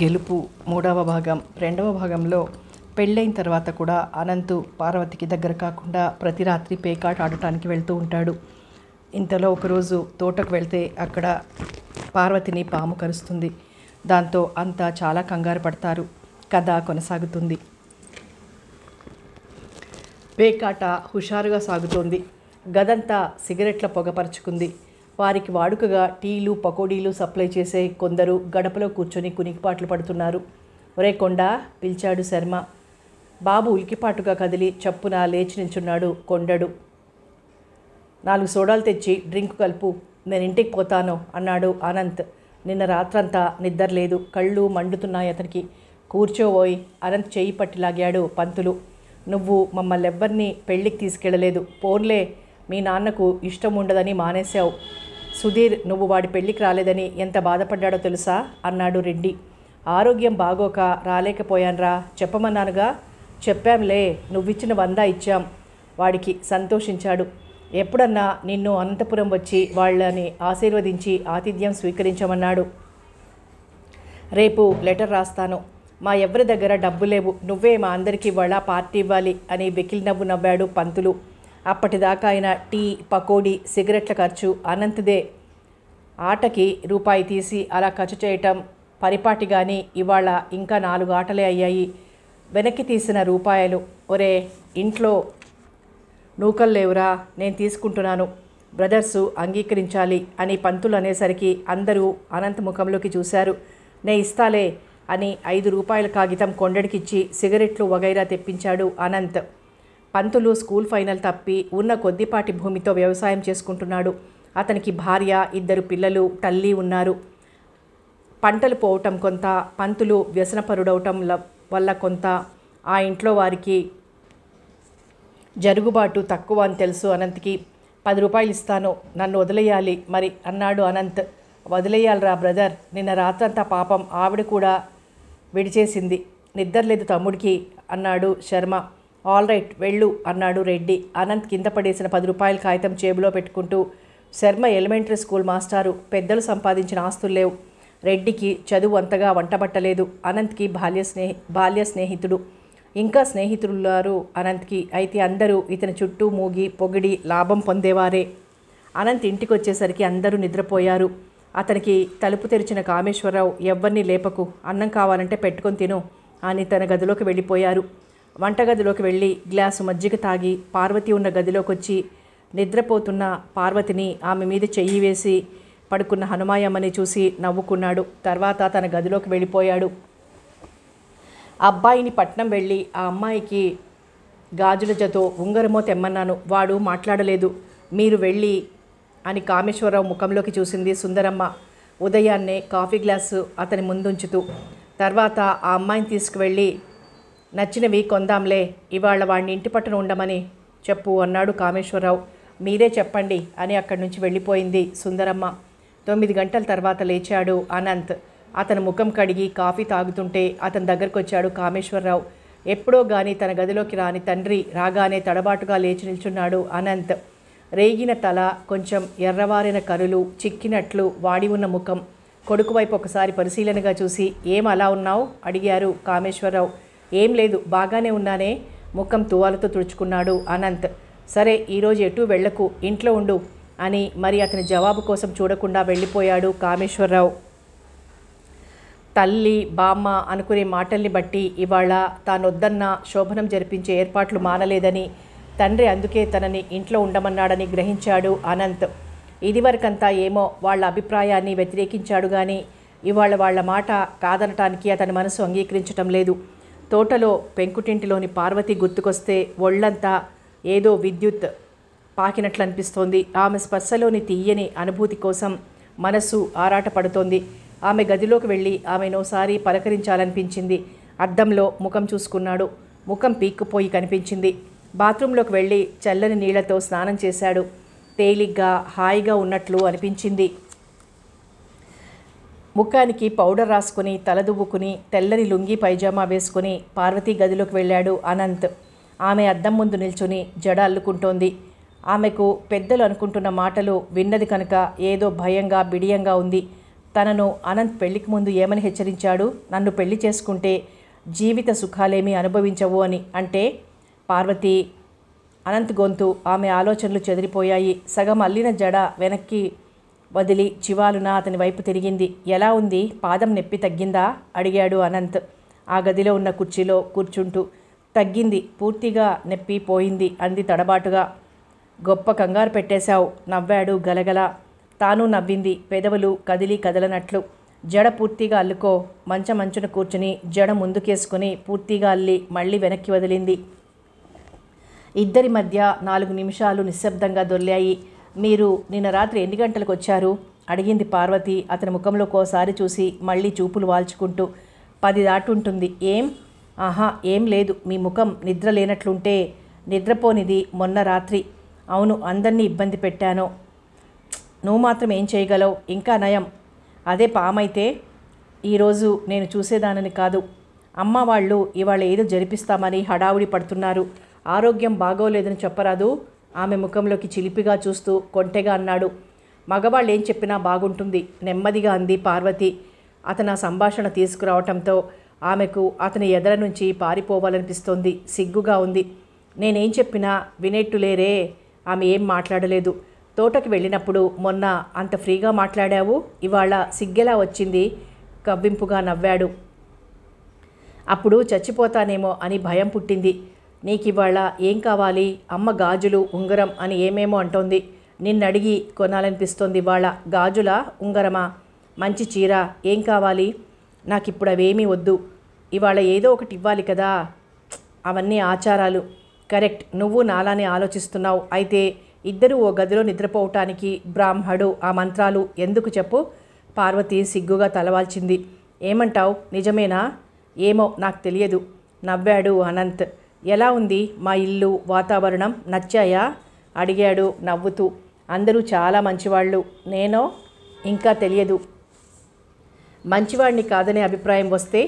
గెలుపు మూడవ భాగం రెండవ భాగంలో పెళ్ళైన తర్వాత కూడా అనంతు పార్వతికి దగ్గర కాకుండా ప్రతి రాత్రి పేకాట ఆడటానికి వెళ్తూ ఉంటాడు ఇంతలో ఒకరోజు తోటకు వెళ్తే అక్కడ పార్వతిని పాము కరుస్తుంది దాంతో అంతా చాలా కంగారు పడతారు కథ కొనసాగుతుంది పేకాట హుషారుగా సాగుతోంది గదంతా సిగరెట్ల పొగపరుచుకుంది వారికి వాడుకగా టీలు పకోడీలు సప్లై చేసే కొందరు గడపలో కూర్చొని కునికిపాట్లు పడుతున్నారు ఒరే కొండ పిలిచాడు శర్మ బాబు ఉలికిపాటుగా కదిలి చప్పున లేచి నిల్చున్నాడు కొండడు నాలుగు సోడాలు తెచ్చి డ్రింక్ కలుపు నేను ఇంటికి పోతాను అన్నాడు అనంత్ నిన్న రాత్రంతా నిద్రలేదు కళ్ళు మండుతున్నాయి అతనికి కూర్చోబోయి అనంత్ చేయి పట్టి లాగాడు పంతులు నువ్వు మమ్మల్ని ఎవ్వరిని పెళ్ళికి తీసుకెళ్ళలేదు పోన్లే మీ నాన్నకు ఇష్టం ఉండదని మానేశావు సుధీర్ నువ్వు వాడి పెళ్ళికి రాలేదని ఎంత బాధపడ్డాడో తెలుసా అన్నాడు రెడ్డి ఆరోగ్యం బాగోక రాలేకపోయాన్రా చెప్పమన్నానుగా చెప్పాంలే నువ్విచ్చిన వంద ఇచ్చాం వాడికి సంతోషించాడు ఎప్పుడన్నా నిన్ను అనంతపురం వచ్చి వాళ్ళని ఆశీర్వదించి ఆతిథ్యం స్వీకరించమన్నాడు రేపు లెటర్ రాస్తాను మా ఎవరి దగ్గర డబ్బు లేవు నువ్వే మా అందరికీ వాళ్ళ పార్టీ ఇవ్వాలి అని వెకిల్ నవ్వు నవ్వాడు పంతులు అప్పటిదాకా ఆయన టీ పకోడీ సిగరెట్ల ఖర్చు అనంతదే ఆటకి రూపాయి తీసి అలా ఖర్చు చేయటం పరిపాటి కానీ ఇవాళ ఇంకా నాలుగు ఆటలే అయ్యాయి వెనక్కి తీసిన రూపాయలు ఒరే ఇంట్లో నూకలు లేవురా నేను తీసుకుంటున్నాను బ్రదర్సు అంగీకరించాలి అని పంతులు అనేసరికి అందరూ అనంత ముఖంలోకి చూశారు నే ఇస్తాలే అని ఐదు రూపాయల కాగితం కొండడికిచ్చి సిగరెట్లు వగైరా తెప్పించాడు అనంత్ పంతులు స్కూల్ ఫైనల్ తప్పి ఉన్న కొద్దిపాటి భూమితో వ్యవసాయం చేసుకుంటున్నాడు అతనికి భార్య ఇద్దరు పిల్లలు తల్లి ఉన్నారు పంటలు పోవటం కొంత పంతులు వ్యసనపరుడవటం వల్ల కొంత ఆ ఇంట్లో వారికి జరుగుబాటు తక్కువ అని తెలుసు అనంత్కి పది రూపాయలు ఇస్తాను నన్ను వదిలేయాలి మరి అన్నాడు అనంత్ వదిలేయాలరా బ్రదర్ నిన్న రాత్రంతా పాపం ఆవిడ కూడా విడిచేసింది నిద్రలేదు తమ్ముడికి అన్నాడు శర్మ ఆల్ రైట్ వెళ్ళు అన్నాడు రెడ్డి అనంత్ కింద పడేసిన పది రూపాయల కాగితం జేబులో పెట్టుకుంటూ శర్మ ఎలిమెంటరీ స్కూల్ మాస్టారు పెద్దలు సంపాదించిన ఆస్తులు లేవు రెడ్డికి చదువు అంతగా వంటబట్టలేదు అనంత్కి బాల్య స్నేహి బాల్య స్నేహితుడు ఇంకా స్నేహితులున్నారు అనంత్కి అయితే అందరూ ఇతని చుట్టూ మూగి పొగిడి లాభం పొందేవారే అనంత్ ఇంటికి వచ్చేసరికి అందరూ నిద్రపోయారు అతనికి తలుపు తెరిచిన కామేశ్వరరావు ఎవ్వరిని లేపకు అన్నం కావాలంటే పెట్టుకొని తిను అని తన గదిలోకి వెళ్ళిపోయారు వంటగదిలోకి వెళ్ళి గ్లాసు మజ్జిగ తాగి పార్వతి ఉన్న గదిలోకి వచ్చి నిద్రపోతున్న పార్వతిని ఆమె మీద చెయ్యి వేసి పడుకున్న హనుమాయమ్మని చూసి నవ్వుకున్నాడు తర్వాత తన గదిలోకి వెళ్ళిపోయాడు అబ్బాయిని పట్నం వెళ్ళి ఆ అమ్మాయికి గాజుల జతో ఉంగరమో తెమ్మన్నాను వాడు మాట్లాడలేదు మీరు వెళ్ళి అని కామేశ్వరరావు ముఖంలోకి చూసింది సుందరమ్మ ఉదయాన్నే కాఫీ గ్లాసు అతని ముందుంచుతూ తర్వాత ఆ అమ్మాయిని తీసుకువెళ్ళి నచ్చినవి కొందాంలే ఇవాళ వాడిని ఇంటి పట్టున ఉండమని చెప్పు అన్నాడు కామేశ్వరరావు మీరే చెప్పండి అని అక్కడి నుంచి వెళ్ళిపోయింది సుందరమ్మ తొమ్మిది గంటల తర్వాత లేచాడు అనంత్ అతను ముఖం కడిగి కాఫీ తాగుతుంటే అతని దగ్గరకు వచ్చాడు కామేశ్వరరావు ఎప్పుడో కానీ తన గదిలోకి రాని తండ్రి రాగానే తడబాటుగా లేచి నిల్చున్నాడు అనంత్ రేగిన తల కొంచెం ఎర్రవారిన కరులు చిక్కినట్లు వాడి ఉన్న ముఖం కొడుకు వైపు ఒకసారి పరిశీలనగా చూసి ఏం అలా ఉన్నావు అడిగారు కామేశ్వరరావు ఏం లేదు బాగానే ఉన్నానే ముఖం తువాలతో తుడుచుకున్నాడు అనంత్ సరే ఈరోజు ఎటు వెళ్లకు ఇంట్లో ఉండు అని మరి అతని జవాబు కోసం చూడకుండా వెళ్ళిపోయాడు కామేశ్వరరావు తల్లి బామ్మ అనుకునే మాటల్ని బట్టి ఇవాళ తానొద్దన్న శోభనం జరిపించే ఏర్పాట్లు మానలేదని తండ్రి అందుకే తనని ఇంట్లో ఉండమన్నాడని గ్రహించాడు అనంత్ ఇదివరకంతా ఏమో వాళ్ళ అభిప్రాయాన్ని వ్యతిరేకించాడు కానీ ఇవాళ వాళ్ళ మాట కాదనటానికి అతని మనసు అంగీకరించటం లేదు తోటలో పెంకుటింటిలోని పార్వతి గుర్తుకొస్తే ఒళ్ళంతా ఏదో విద్యుత్ పాకినట్లు అనిపిస్తోంది ఆమె స్పర్శలోని తీయని అనుభూతి కోసం మనస్సు ఆరాటపడుతోంది ఆమె గదిలోకి వెళ్ళి ఆమెనోసారి పలకరించాలనిపించింది అద్దంలో ముఖం చూసుకున్నాడు ముఖం పీక్కుపోయి కనిపించింది బాత్రూంలోకి వెళ్ళి చల్లని నీళ్లతో స్నానం చేశాడు తేలిగ్గా హాయిగా ఉన్నట్లు అనిపించింది ముఖానికి పౌడర్ రాసుకుని తలదువ్వుకుని తెల్లని లుంగి పైజామా వేసుకుని పార్వతీ గదిలోకి వెళ్ళాడు అనంత్ ఆమె అద్దం ముందు నిల్చుని జడ అల్లుకుంటోంది ఆమెకు పెద్దలు అనుకుంటున్న మాటలు విన్నది కనుక ఏదో భయంగా బిడియంగా ఉంది తనను అనంత్ పెళ్లికి ముందు ఏమని హెచ్చరించాడు నన్ను పెళ్లి చేసుకుంటే జీవిత సుఖాలేమీ అనుభవించవు అని అంటే పార్వతి అనంత్ గొంతు ఆమె ఆలోచనలు చెదిరిపోయాయి సగం అల్లిన జడ వెనక్కి వదిలి చివాలున అతని వైపు తిరిగింది ఎలా ఉంది పాదం నెప్పి తగ్గిందా అడిగాడు అనంత్ ఆ గదిలో ఉన్న కుర్చీలో కూర్చుంటూ తగ్గింది పూర్తిగా నెప్పి పోయింది అంది తడబాటుగా గొప్ప కంగారు పెట్టేశావు నవ్వాడు గలగల తాను నవ్వింది పెదవులు కదిలి కదలనట్లు జడ పూర్తిగా అల్లుకో మంచ మంచున కూర్చుని జడ ముందుకేసుకుని పూర్తిగా అల్లి మళ్ళీ వెనక్కి వదిలింది ఇద్దరి మధ్య నాలుగు నిమిషాలు నిశ్శబ్దంగా దొర్లాయి మీరు నిన్న రాత్రి ఎన్ని గంటలకు వచ్చారు అడిగింది పార్వతి అతని ముఖంలో ఒక్కోసారి చూసి మళ్ళీ చూపులు వాల్చుకుంటూ పది దాటుంటుంది ఏం ఆహా ఏం లేదు మీ ముఖం నిద్ర లేనట్లుంటే నిద్రపోనిది మొన్న రాత్రి అవును అందరినీ ఇబ్బంది పెట్టాను నువ్వు మాత్రం ఏం చేయగలవు ఇంకా నయం అదే పామైతే ఈరోజు నేను చూసేదానని కాదు అమ్మ వాళ్ళు ఇవాళ ఏదో జరిపిస్తామని హడావుడి పడుతున్నారు ఆరోగ్యం బాగోలేదని చెప్పరాదు ఆమె ముఖంలోకి చిలిపిగా చూస్తూ కొంటెగా అన్నాడు మగవాళ్ళు ఏం చెప్పినా బాగుంటుంది నెమ్మదిగా అంది పార్వతి అతను ఆ సంభాషణ తీసుకురావటంతో ఆమెకు అతని ఎదర నుంచి పారిపోవాలనిపిస్తోంది సిగ్గుగా ఉంది నేనేం చెప్పినా వినేట్టు లేరే ఆమె ఏం మాట్లాడలేదు తోటకి వెళ్ళినప్పుడు మొన్న అంత ఫ్రీగా మాట్లాడావు ఇవాళ సిగ్గెలా వచ్చింది కవ్వింపుగా నవ్వాడు అప్పుడు చచ్చిపోతానేమో అని భయం పుట్టింది నీకు ఇవాళ ఏం కావాలి అమ్మ గాజులు ఉంగరం అని ఏమేమో అంటోంది నిన్నడిగి కొనాలనిపిస్తోంది ఇవాళ గాజుల ఉంగరమా మంచి చీర ఏం కావాలి నాకు ఇప్పుడు అవేమీ వద్దు ఇవాళ ఏదో ఒకటి ఇవ్వాలి కదా అవన్నీ ఆచారాలు కరెక్ట్ నువ్వు నాలానే ఆలోచిస్తున్నావు అయితే ఇద్దరు ఓ గదిలో నిద్రపోవటానికి బ్రాహ్మడు ఆ మంత్రాలు ఎందుకు చెప్పు పార్వతి సిగ్గుగా తలవాల్చింది ఏమంటావు నిజమేనా ఏమో నాకు తెలియదు నవ్వాడు అనంత్ ఎలా ఉంది మా ఇల్లు వాతావరణం నచ్చాయా అడిగాడు నవ్వుతూ అందరూ చాలా మంచివాళ్ళు నేనో ఇంకా తెలియదు మంచివాడిని కాదనే అభిప్రాయం వస్తే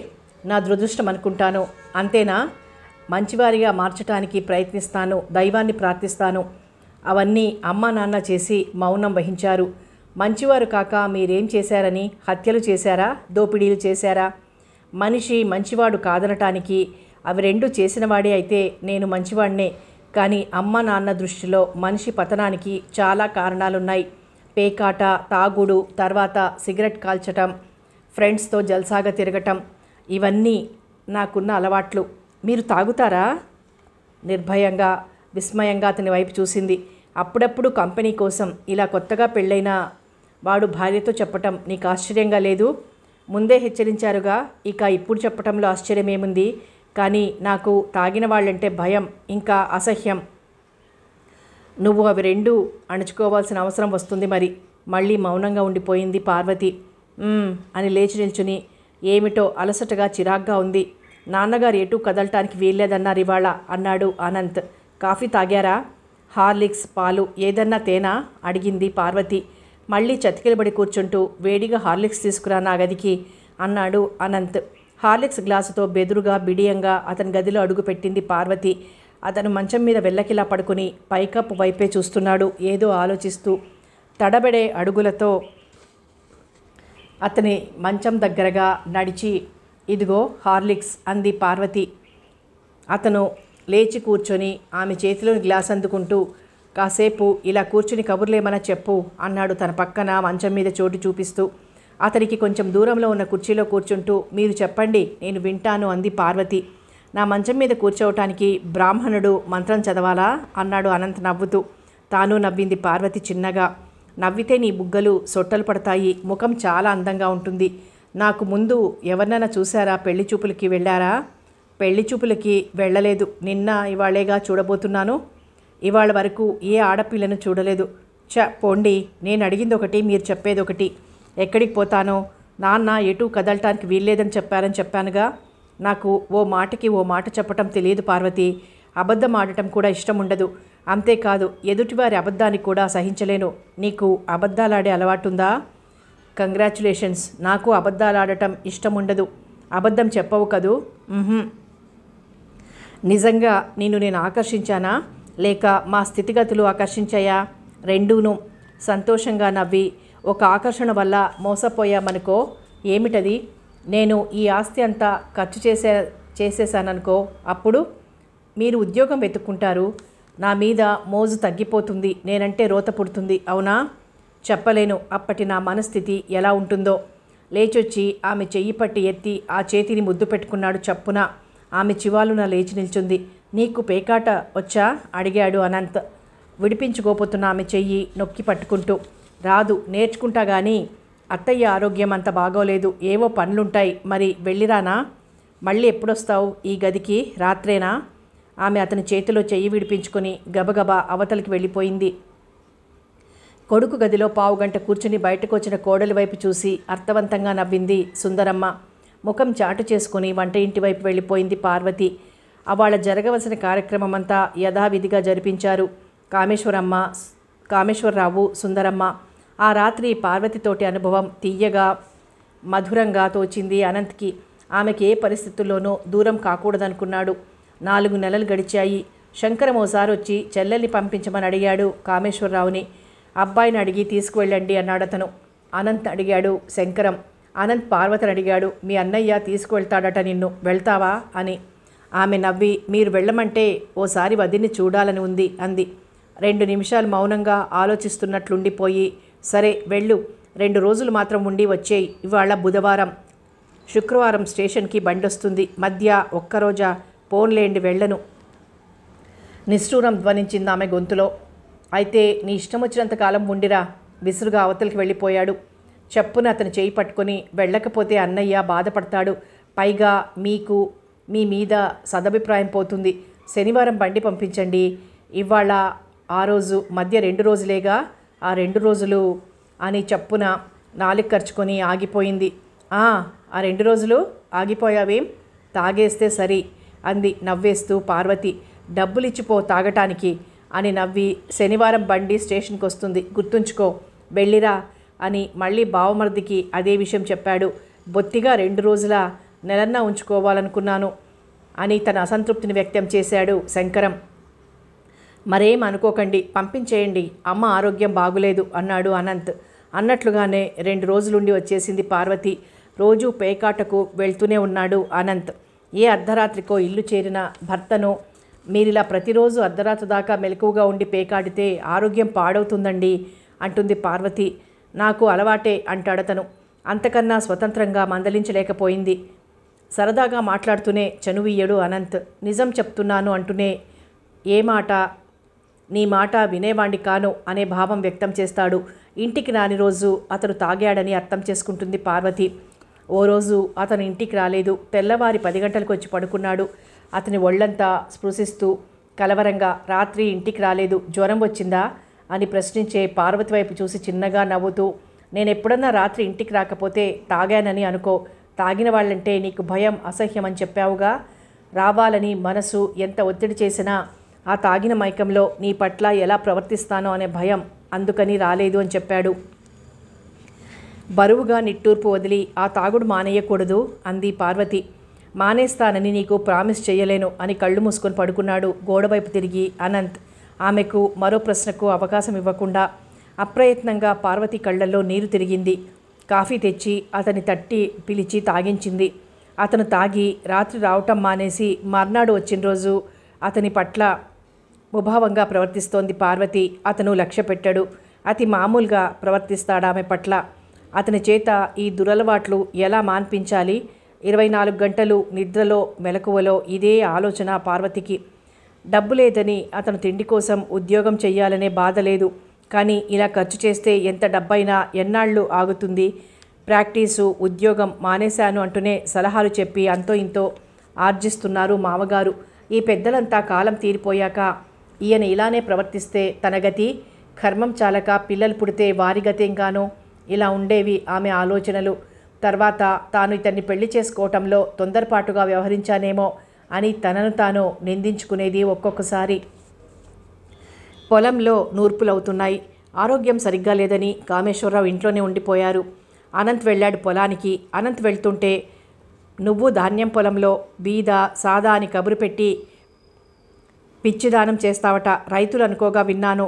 నా దురదృష్టం అనుకుంటాను అంతేనా మంచివారిగా మార్చటానికి ప్రయత్నిస్తాను దైవాన్ని ప్రార్థిస్తాను అవన్నీ అమ్మ నాన్న చేసి మౌనం వహించారు మంచివారు కాక మీరేం చేశారని హత్యలు చేశారా దోపిడీలు చేశారా మనిషి మంచివాడు కాదనటానికి అవి రెండు చేసినవాడే అయితే నేను మంచివాణ్ణే కానీ అమ్మ నాన్న దృష్టిలో మనిషి పతనానికి చాలా కారణాలున్నాయి పేకాట తాగుడు తర్వాత సిగరెట్ కాల్చటం ఫ్రెండ్స్తో జల్సాగా తిరగటం ఇవన్నీ నాకున్న అలవాట్లు మీరు తాగుతారా నిర్భయంగా విస్మయంగా అతని వైపు చూసింది అప్పుడప్పుడు కంపెనీ కోసం ఇలా కొత్తగా పెళ్ళైన వాడు భార్యతో చెప్పటం నీకు ఆశ్చర్యంగా లేదు ముందే హెచ్చరించారుగా ఇక ఇప్పుడు చెప్పటంలో ఆశ్చర్యమేముంది కానీ నాకు తాగిన వాళ్ళంటే భయం ఇంకా అసహ్యం నువ్వు అవి రెండు అణుచుకోవాల్సిన అవసరం వస్తుంది మరి మళ్ళీ మౌనంగా ఉండిపోయింది పార్వతి అని లేచి నిల్చుని ఏమిటో అలసటగా చిరాగ్గా ఉంది నాన్నగారు ఎటు కదలటానికి వీల్లేదన్నారు ఇవాళ అన్నాడు అనంత్ కాఫీ తాగారా హార్లిక్స్ పాలు ఏదన్నా తేనా అడిగింది పార్వతి మళ్ళీ చతికిలబడి కూర్చుంటూ వేడిగా హార్లిక్స్ తీసుకురా నా గదికి అన్నాడు అనంత్ హార్లిక్స్ గ్లాసుతో బెదురుగా బిడియంగా అతని గదిలో అడుగుపెట్టింది పార్వతి అతను మంచం మీద వెళ్ళకిలా పడుకుని పైకప్పు వైపే చూస్తున్నాడు ఏదో ఆలోచిస్తూ తడబడే అడుగులతో అతని మంచం దగ్గరగా నడిచి ఇదిగో హార్లిక్స్ అంది పార్వతి అతను లేచి కూర్చొని ఆమె చేతిలోని గ్లాస్ అందుకుంటూ కాసేపు ఇలా కూర్చుని కబుర్లేమన్నా చెప్పు అన్నాడు తన పక్కన మంచం మీద చోటు చూపిస్తూ అతనికి కొంచెం దూరంలో ఉన్న కుర్చీలో కూర్చుంటూ మీరు చెప్పండి నేను వింటాను అంది పార్వతి నా మంచం మీద కూర్చోవటానికి బ్రాహ్మణుడు మంత్రం చదవాలా అన్నాడు అనంత్ నవ్వుతూ తాను నవ్వింది పార్వతి చిన్నగా నవ్వితే నీ బుగ్గలు సొట్టలు పడతాయి ముఖం చాలా అందంగా ఉంటుంది నాకు ముందు ఎవరినైనా చూసారా పెళ్లి చూపులకి వెళ్ళారా పెళ్లి చూపులకి వెళ్ళలేదు నిన్న ఇవాళేగా చూడబోతున్నాను ఇవాళ వరకు ఏ ఆడపిల్లను చూడలేదు చ పోండి నేను అడిగింది ఒకటి మీరు చెప్పేది ఒకటి ఎక్కడికి పోతానో నాన్న ఎటు కదలటానికి వీల్లేదని చెప్పారని చెప్పానుగా నాకు ఓ మాటకి ఓ మాట చెప్పటం తెలియదు పార్వతి అబద్ధం ఆడటం కూడా ఇష్టం ఉండదు అంతేకాదు ఎదుటివారి అబద్ధాన్ని కూడా సహించలేను నీకు అబద్ధాలాడే అలవాటుందా కంగ్రాచులేషన్స్ నాకు అబద్ధాలాడటం ఇష్టం ఉండదు అబద్ధం చెప్పవు కదూ నిజంగా నేను నేను ఆకర్షించానా లేక మా స్థితిగతులు ఆకర్షించాయా రెండూను సంతోషంగా నవ్వి ఒక ఆకర్షణ వల్ల మోసపోయామనుకో ఏమిటది నేను ఈ ఆస్తి అంతా ఖర్చు చేసే చేసేసాననుకో అప్పుడు మీరు ఉద్యోగం వెతుక్కుంటారు నా మీద మోజు తగ్గిపోతుంది నేనంటే రోత పుడుతుంది అవునా చెప్పలేను అప్పటి నా మనస్థితి ఎలా ఉంటుందో లేచొచ్చి ఆమె చెయ్యి పట్టి ఎత్తి ఆ చేతిని ముద్దు పెట్టుకున్నాడు చప్పున ఆమె చివాలున లేచి నిల్చుంది నీకు పేకాట వచ్చా అడిగాడు అనంత్ విడిపించుకోపోతున్న ఆమె చెయ్యి నొక్కి పట్టుకుంటూ రాదు నేర్చుకుంటా కానీ అత్తయ్య ఆరోగ్యం అంత బాగోలేదు ఏవో పనులుంటాయి మరి వెళ్ళిరానా మళ్ళీ ఎప్పుడొస్తావు ఈ గదికి రాత్రేనా ఆమె అతని చేతిలో చెయ్యి విడిపించుకొని గబగబా అవతలికి వెళ్ళిపోయింది కొడుకు గదిలో పావుగంట కూర్చుని బయటకు వచ్చిన కోడలి వైపు చూసి అర్థవంతంగా నవ్వింది సుందరమ్మ ముఖం చాటు చేసుకుని వంట ఇంటి వైపు వెళ్ళిపోయింది పార్వతి అవాళ్ళ జరగవలసిన కార్యక్రమమంతా యథావిధిగా జరిపించారు కామేశ్వరమ్మ కామేశ్వరరావు సుందరమ్మ ఆ రాత్రి పార్వతితోటి అనుభవం తీయగా మధురంగా తోచింది అనంత్కి ఆమెకి ఏ పరిస్థితుల్లోనూ దూరం కాకూడదనుకున్నాడు నాలుగు నెలలు గడిచాయి శంకరం ఓసారి వచ్చి చెల్లెల్ని పంపించమని అడిగాడు కామేశ్వరరావుని అబ్బాయిని అడిగి తీసుకువెళ్ళండి అన్నాడతను అనంత్ అడిగాడు శంకరం అనంత్ పార్వతిని అడిగాడు మీ అన్నయ్య తీసుకువెళ్తాడట నిన్ను వెళ్తావా అని ఆమె నవ్వి మీరు వెళ్ళమంటే ఓసారి వదిని చూడాలని ఉంది అంది రెండు నిమిషాలు మౌనంగా ఆలోచిస్తున్నట్లుండిపోయి సరే వెళ్ళు రెండు రోజులు మాత్రం ఉండి వచ్చేయి ఇవాళ బుధవారం శుక్రవారం స్టేషన్కి బండొస్తుంది మధ్య ఒక్కరోజా పోన్లేండి వెళ్ళను నిష్ఠూరం ధ్వనించింది ఆమె గొంతులో అయితే నీ ఇష్టం వచ్చినంతకాలం ఉండిరా విసురుగా అవతలికి వెళ్ళిపోయాడు చెప్పున అతను చేయి పట్టుకొని వెళ్ళకపోతే అన్నయ్య బాధపడతాడు పైగా మీకు మీ మీద సదభిప్రాయం పోతుంది శనివారం బండి పంపించండి ఇవాళ ఆ రోజు మధ్య రెండు రోజులేగా ఆ రెండు రోజులు అని చప్పున నాలుగు ఖర్చుకొని ఆగిపోయింది ఆ రెండు రోజులు ఆగిపోయావేం తాగేస్తే సరి అంది నవ్వేస్తూ పార్వతి డబ్బులిచ్చిపో తాగటానికి అని నవ్వి శనివారం బండి స్టేషన్కి వస్తుంది గుర్తుంచుకో వెళ్ళిరా అని మళ్ళీ బావమర్దికి అదే విషయం చెప్పాడు బొత్తిగా రెండు రోజుల నెలన్నా ఉంచుకోవాలనుకున్నాను అని తన అసంతృప్తిని వ్యక్తం చేశాడు శంకరం మరేం అనుకోకండి పంపించేయండి అమ్మ ఆరోగ్యం బాగులేదు అన్నాడు అనంత్ అన్నట్లుగానే రెండు రోజులుండి వచ్చేసింది పార్వతి రోజు పేకాటకు వెళ్తూనే ఉన్నాడు అనంత్ ఏ అర్ధరాత్రికో ఇల్లు చేరిన భర్తను మీరిలా ప్రతిరోజు అర్ధరాత్రి దాకా మెలకువగా ఉండి పేకాడితే ఆరోగ్యం పాడవుతుందండి అంటుంది పార్వతి నాకు అలవాటే అంటాడతను అంతకన్నా స్వతంత్రంగా మందలించలేకపోయింది సరదాగా మాట్లాడుతూనే చనువీయడు అనంత్ నిజం చెప్తున్నాను అంటూనే ఏ మాట నీ మాట వినేవాణ్ణి కాను అనే భావం వ్యక్తం చేస్తాడు ఇంటికి రాని రోజు అతను తాగాడని అర్థం చేసుకుంటుంది పార్వతి ఓ రోజు అతను ఇంటికి రాలేదు తెల్లవారి పది గంటలకు వచ్చి పడుకున్నాడు అతని ఒళ్ళంతా స్పృశిస్తూ కలవరంగా రాత్రి ఇంటికి రాలేదు జ్వరం వచ్చిందా అని ప్రశ్నించే పార్వతి వైపు చూసి చిన్నగా నవ్వుతూ నేను ఎప్పుడన్నా రాత్రి ఇంటికి రాకపోతే తాగానని అనుకో తాగిన వాళ్ళంటే నీకు భయం అసహ్యం అని చెప్పావుగా రావాలని మనసు ఎంత ఒత్తిడి చేసినా ఆ తాగిన మైకంలో నీ పట్ల ఎలా ప్రవర్తిస్తానో అనే భయం అందుకని రాలేదు అని చెప్పాడు బరువుగా నిట్టూర్పు వదిలి ఆ తాగుడు మానేయకూడదు అంది పార్వతి మానేస్తానని నీకు ప్రామిస్ చేయలేను అని కళ్ళు మూసుకొని పడుకున్నాడు గోడవైపు తిరిగి అనంత్ ఆమెకు మరో ప్రశ్నకు అవకాశం ఇవ్వకుండా అప్రయత్నంగా పార్వతి కళ్ళల్లో నీరు తిరిగింది కాఫీ తెచ్చి అతని తట్టి పిలిచి తాగించింది అతను తాగి రాత్రి రావటం మానేసి మర్నాడు వచ్చిన రోజు అతని పట్ల ముభావంగా ప్రవర్తిస్తోంది పార్వతి అతను లక్ష్య పెట్టాడు అతి మామూలుగా ప్రవర్తిస్తాడామె పట్ల అతని చేత ఈ దురలవాట్లు ఎలా మాన్పించాలి ఇరవై నాలుగు గంటలు నిద్రలో మెలకువలో ఇదే ఆలోచన పార్వతికి డబ్బు లేదని అతను తిండి కోసం ఉద్యోగం చేయాలనే బాధ లేదు కానీ ఇలా ఖర్చు చేస్తే ఎంత డబ్బైనా ఎన్నాళ్ళు ఆగుతుంది ప్రాక్టీసు ఉద్యోగం మానేశాను అంటూనే సలహాలు చెప్పి అంతో ఇంతో ఆర్జిస్తున్నారు మామగారు ఈ పెద్దలంతా కాలం తీరిపోయాక ఈయన ఇలానే ప్రవర్తిస్తే తన గతి కర్మం చాలక పిల్లలు పుడితే వారి ఇంకానో ఇలా ఉండేవి ఆమె ఆలోచనలు తర్వాత తాను ఇతన్ని పెళ్లి చేసుకోవటంలో తొందరపాటుగా వ్యవహరించానేమో అని తనను తాను నిందించుకునేది ఒక్కొక్కసారి పొలంలో నూర్పులవుతున్నాయి ఆరోగ్యం సరిగ్గా లేదని కామేశ్వరరావు ఇంట్లోనే ఉండిపోయారు అనంత్ వెళ్ళాడు పొలానికి అనంత్ వెళ్తుంటే నువ్వు ధాన్యం పొలంలో బీద సాదా అని కబురు పెట్టి పిచ్చి దానం చేస్తావట రైతులు అనుకోగా విన్నాను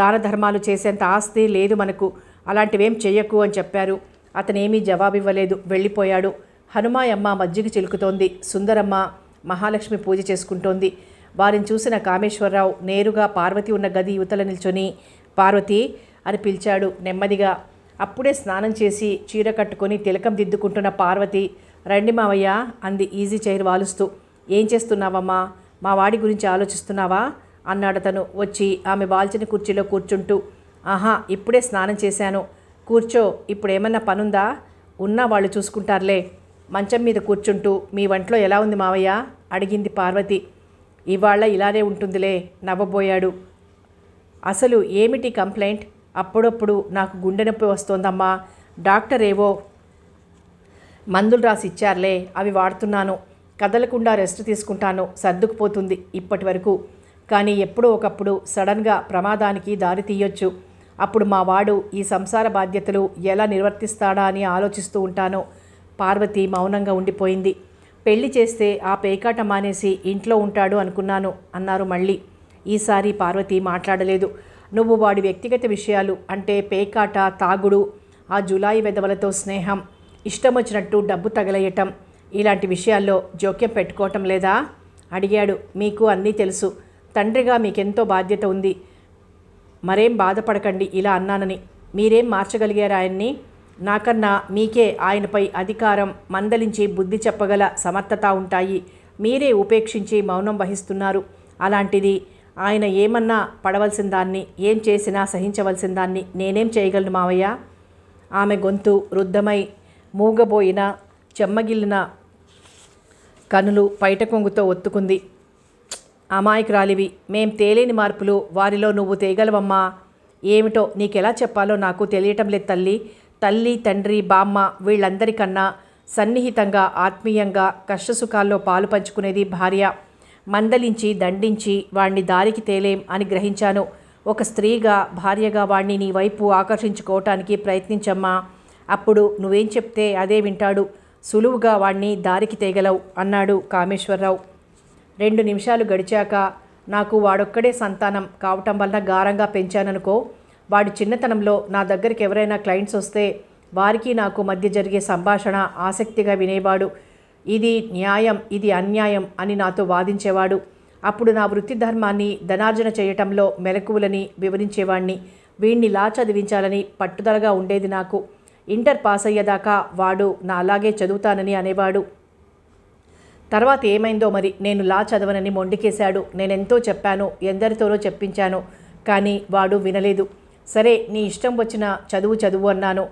దాన ధర్మాలు చేసేంత ఆస్తి లేదు మనకు అలాంటివేం చెయ్యకు అని చెప్పారు అతనేమీ జవాబివ్వలేదు వెళ్ళిపోయాడు హనుమాయమ్మ మజ్జిగ చిలుకుతోంది సుందరమ్మ మహాలక్ష్మి పూజ చేసుకుంటోంది వారిని చూసిన కామేశ్వరరావు నేరుగా పార్వతి ఉన్న గది యువతల నిల్చొని పార్వతి అని పిలిచాడు నెమ్మదిగా అప్పుడే స్నానం చేసి చీర కట్టుకొని తిలకం దిద్దుకుంటున్న పార్వతి రండి మావయ్య అంది ఈజీ చైర్ వాలుస్తూ ఏం చేస్తున్నావమ్మా మా వాడి గురించి ఆలోచిస్తున్నావా అన్నాడు అతను వచ్చి ఆమె బాల్చిన కుర్చీలో కూర్చుంటూ ఆహా ఇప్పుడే స్నానం చేశాను కూర్చో ఏమన్నా పనుందా ఉన్నా వాళ్ళు చూసుకుంటారులే మంచం మీద కూర్చుంటూ మీ వంటలో ఎలా ఉంది మావయ్య అడిగింది పార్వతి ఇవాళ ఇలానే ఉంటుందిలే నవ్వబోయాడు అసలు ఏమిటి కంప్లైంట్ అప్పుడప్పుడు నాకు గుండె నొప్పి వస్తోందమ్మా డాక్టర్ ఏవో మందులు రాసి ఇచ్చారులే అవి వాడుతున్నాను కదలకుండా రెస్ట్ తీసుకుంటాను సర్దుకుపోతుంది ఇప్పటి వరకు కానీ ఎప్పుడో ఒకప్పుడు సడన్గా ప్రమాదానికి దారి తీయొచ్చు అప్పుడు మా వాడు ఈ సంసార బాధ్యతలు ఎలా నిర్వర్తిస్తాడా అని ఆలోచిస్తూ ఉంటాను పార్వతి మౌనంగా ఉండిపోయింది పెళ్లి చేస్తే ఆ పేకాట మానేసి ఇంట్లో ఉంటాడు అనుకున్నాను అన్నారు మళ్ళీ ఈసారి పార్వతి మాట్లాడలేదు నువ్వు వాడి వ్యక్తిగత విషయాలు అంటే పేకాట తాగుడు ఆ జులాయి వెదవలతో స్నేహం ఇష్టం వచ్చినట్టు డబ్బు తగలయటం ఇలాంటి విషయాల్లో జోక్యం పెట్టుకోవటం లేదా అడిగాడు మీకు అన్నీ తెలుసు తండ్రిగా మీకెంతో బాధ్యత ఉంది మరేం బాధపడకండి ఇలా అన్నానని మీరేం మార్చగలిగారు ఆయన్ని నాకన్నా మీకే ఆయనపై అధికారం మందలించి బుద్ధి చెప్పగల సమర్థత ఉంటాయి మీరే ఉపేక్షించి మౌనం వహిస్తున్నారు అలాంటిది ఆయన ఏమన్నా పడవలసిన దాన్ని ఏం చేసినా సహించవలసిన దాన్ని నేనేం చేయగలను మావయ్య ఆమె గొంతు రుద్ధమై మూగబోయిన చెమ్మగిల్లిన కనులు పైట కొంగుతో ఒత్తుకుంది అమాయకురాలివి మేం తేలేని మార్పులు వారిలో నువ్వు తేగలవమ్మా ఏమిటో నీకెలా చెప్పాలో నాకు తెలియటం లేదు తల్లి తల్లి తండ్రి బామ్మ వీళ్ళందరికన్నా సన్నిహితంగా ఆత్మీయంగా కష్టసుఖాల్లో పాలు పంచుకునేది భార్య మందలించి దండించి వాణ్ణి దారికి తేలేం అని గ్రహించాను ఒక స్త్రీగా భార్యగా వాణ్ణి నీ వైపు ఆకర్షించుకోవటానికి ప్రయత్నించమ్మా అప్పుడు నువ్వేం చెప్తే అదే వింటాడు సులువుగా వాణ్ణి దారికి తేగలవు అన్నాడు కామేశ్వరరావు రెండు నిమిషాలు గడిచాక నాకు వాడొక్కడే సంతానం కావటం వల్ల గారంగా పెంచాననుకో వాడి చిన్నతనంలో నా దగ్గరికి ఎవరైనా క్లయింట్స్ వస్తే వారికి నాకు మధ్య జరిగే సంభాషణ ఆసక్తిగా వినేవాడు ఇది న్యాయం ఇది అన్యాయం అని నాతో వాదించేవాడు అప్పుడు నా వృత్తి ధర్మాన్ని ధనార్జన చేయటంలో మెలకువలని వివరించేవాణ్ణి వీణ్ణి లా చదివించాలని పట్టుదలగా ఉండేది నాకు ఇంటర్ పాస్ అయ్యేదాకా వాడు నా అలాగే చదువుతానని అనేవాడు తర్వాత ఏమైందో మరి నేను లా చదవనని మొండికేశాడు నేనెంతో చెప్పాను ఎందరితోనో చెప్పించాను కానీ వాడు వినలేదు సరే నీ ఇష్టం వచ్చిన చదువు చదువు అన్నాను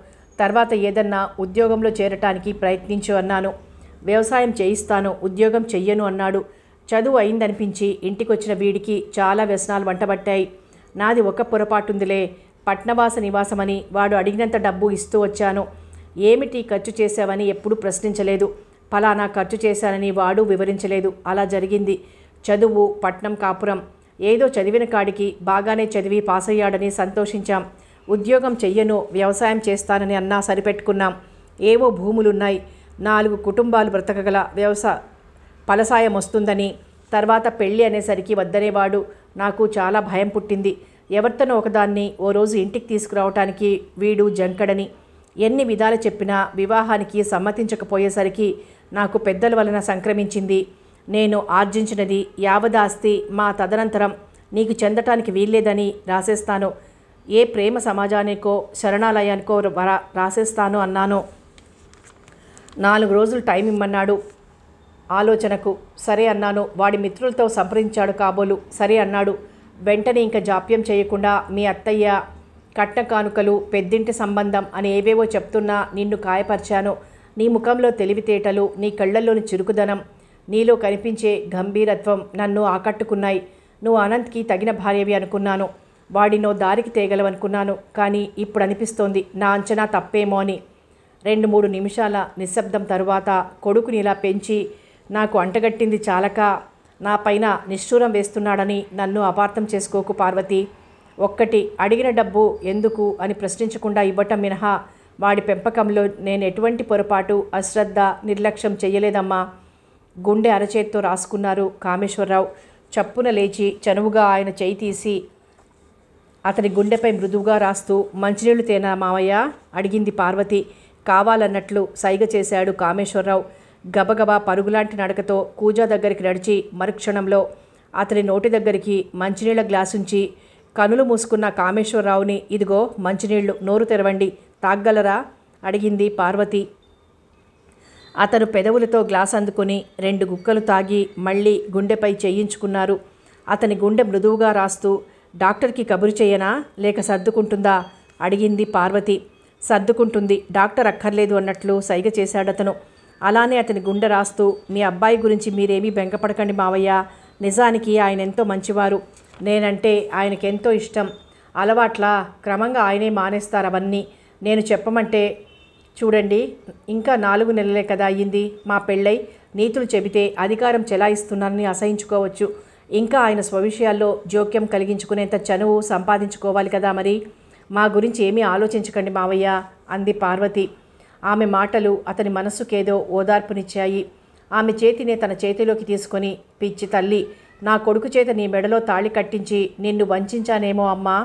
తర్వాత ఏదన్నా ఉద్యోగంలో చేరటానికి ప్రయత్నించు అన్నాను వ్యవసాయం చేయిస్తాను ఉద్యోగం చెయ్యను అన్నాడు చదువు అయిందనిపించి ఇంటికొచ్చిన వీడికి చాలా వ్యసనాలు వంటబట్టాయి నాది ఒక పొరపాటుందిలే పట్నవాస నివాసమని వాడు అడిగినంత డబ్బు ఇస్తూ వచ్చాను ఏమిటి ఖర్చు చేశావని ఎప్పుడు ప్రశ్నించలేదు ఫలానా ఖర్చు చేశానని వాడు వివరించలేదు అలా జరిగింది చదువు పట్నం కాపురం ఏదో చదివిన కాడికి బాగానే చదివి పాస్ అయ్యాడని సంతోషించాం ఉద్యోగం చెయ్యను వ్యవసాయం చేస్తానని అన్నా సరిపెట్టుకున్నాం ఏవో భూములున్నాయి నాలుగు కుటుంబాలు బ్రతకగల వ్యవసాయ ఫలసాయం వస్తుందని తర్వాత పెళ్ళి అనేసరికి వద్దనేవాడు నాకు చాలా భయం పుట్టింది ఎవరితోనో ఒకదాన్ని ఓ రోజు ఇంటికి తీసుకురావటానికి వీడు జంకడని ఎన్ని విధాలు చెప్పినా వివాహానికి సమ్మతించకపోయేసరికి నాకు పెద్దల వలన సంక్రమించింది నేను ఆర్జించినది యావదాస్తి మా తదనంతరం నీకు చెందటానికి వీల్లేదని రాసేస్తాను ఏ ప్రేమ సమాజానికో శరణాలయానికో రాసేస్తాను అన్నాను నాలుగు రోజులు టైం ఇమ్మన్నాడు ఆలోచనకు సరే అన్నాను వాడి మిత్రులతో సంప్రదించాడు కాబోలు సరే అన్నాడు వెంటనే ఇంకా జాప్యం చేయకుండా మీ అత్తయ్య కట్న కానుకలు పెద్దింటి సంబంధం అని ఏవేవో చెప్తున్నా నిన్ను కాయపరిచాను నీ ముఖంలో తెలివితేటలు నీ కళ్ళల్లోని చురుకుదనం నీలో కనిపించే గంభీరత్వం నన్ను ఆకట్టుకున్నాయి నువ్వు అనంత్కి తగిన భార్యవి అనుకున్నాను వాడినో దారికి తేగలవనుకున్నాను కానీ ఇప్పుడు అనిపిస్తోంది నా అంచనా తప్పేమో అని రెండు మూడు నిమిషాల నిశ్శబ్దం తరువాత కొడుకుని ఇలా పెంచి నాకు అంటగట్టింది చాలక నా పైన నిష్ఠూరం వేస్తున్నాడని నన్ను అపార్థం చేసుకోకు పార్వతి ఒక్కటి అడిగిన డబ్బు ఎందుకు అని ప్రశ్నించకుండా ఇవ్వటం మినహా వాడి పెంపకంలో నేను ఎటువంటి పొరపాటు అశ్రద్ధ నిర్లక్ష్యం చేయలేదమ్మా గుండె అరచేత్తో రాసుకున్నారు కామేశ్వరరావు చప్పున లేచి చనువుగా ఆయన చేయి తీసి అతని గుండెపై మృదువుగా రాస్తూ మంచినీళ్లు తేనా మావయ్య అడిగింది పార్వతి కావాలన్నట్లు సైగ చేశాడు కామేశ్వరరావు గబగబా పరుగులాంటి నడకతో కూజా దగ్గరికి నడిచి మరుక్షణంలో అతని నోటి దగ్గరికి మంచినీళ్ళ గ్లాసుంచి కనులు మూసుకున్న కామేశ్వరరావుని ఇదిగో మంచినీళ్లు నోరు తెరవండి తాగ్గలరా అడిగింది పార్వతి అతను పెదవులతో గ్లాస్ అందుకుని రెండు గుక్కలు తాగి మళ్ళీ గుండెపై చేయించుకున్నారు అతని గుండె మృదువుగా రాస్తూ డాక్టర్కి కబురు చేయనా లేక సర్దుకుంటుందా అడిగింది పార్వతి సర్దుకుంటుంది డాక్టర్ అక్కర్లేదు అన్నట్లు సైగ చేశాడతను అలానే అతని గుండె రాస్తూ మీ అబ్బాయి గురించి మీరేమీ బెంగపడకండి మావయ్య నిజానికి ఆయన ఎంతో మంచివారు నేనంటే ఆయనకెంతో ఇష్టం అలవాట్ల క్రమంగా ఆయనే మానేస్తారు అవన్నీ నేను చెప్పమంటే చూడండి ఇంకా నాలుగు నెలలే కదా అయ్యింది మా పెళ్ళై నీతులు చెబితే అధికారం చెలాయిస్తున్నారని అసహించుకోవచ్చు ఇంకా ఆయన స్వవిషయాల్లో జోక్యం కలిగించుకునేంత చనువు సంపాదించుకోవాలి కదా మరి మా గురించి ఏమీ ఆలోచించకండి మావయ్య అంది పార్వతి ఆమె మాటలు అతని మనసుకేదో ఓదార్పునిచ్చాయి ఆమె చేతిని తన చేతిలోకి తీసుకొని పిచ్చి తల్లి నా కొడుకు చేత నీ మెడలో తాళి కట్టించి నిన్ను వంచానేమో అమ్మా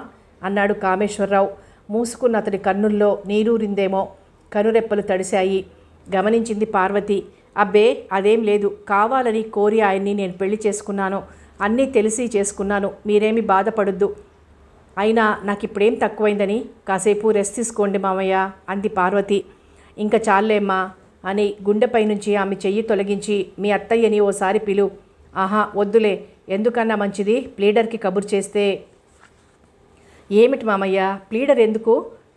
అన్నాడు కామేశ్వరరావు మూసుకున్న అతడి కన్నుల్లో నీరూరిందేమో కనురెప్పలు తడిశాయి గమనించింది పార్వతి అబ్బే అదేం లేదు కావాలని కోరి ఆయన్ని నేను పెళ్లి చేసుకున్నాను అన్నీ తెలిసి చేసుకున్నాను మీరేమి బాధపడద్దు అయినా నాకు ఇప్పుడేం తక్కువైందని కాసేపు రెస్ట్ తీసుకోండి మామయ్య అంది పార్వతి ఇంకా చాలేమ్మా అని గుండెపై నుంచి ఆమె చెయ్యి తొలగించి మీ అత్తయ్యని ఓసారి పిలు ఆహా వద్దులే ఎందుకన్నా మంచిది ప్లీడర్కి కబుర్ చేస్తే ఏమిటి మామయ్య ప్లీడర్ ఎందుకు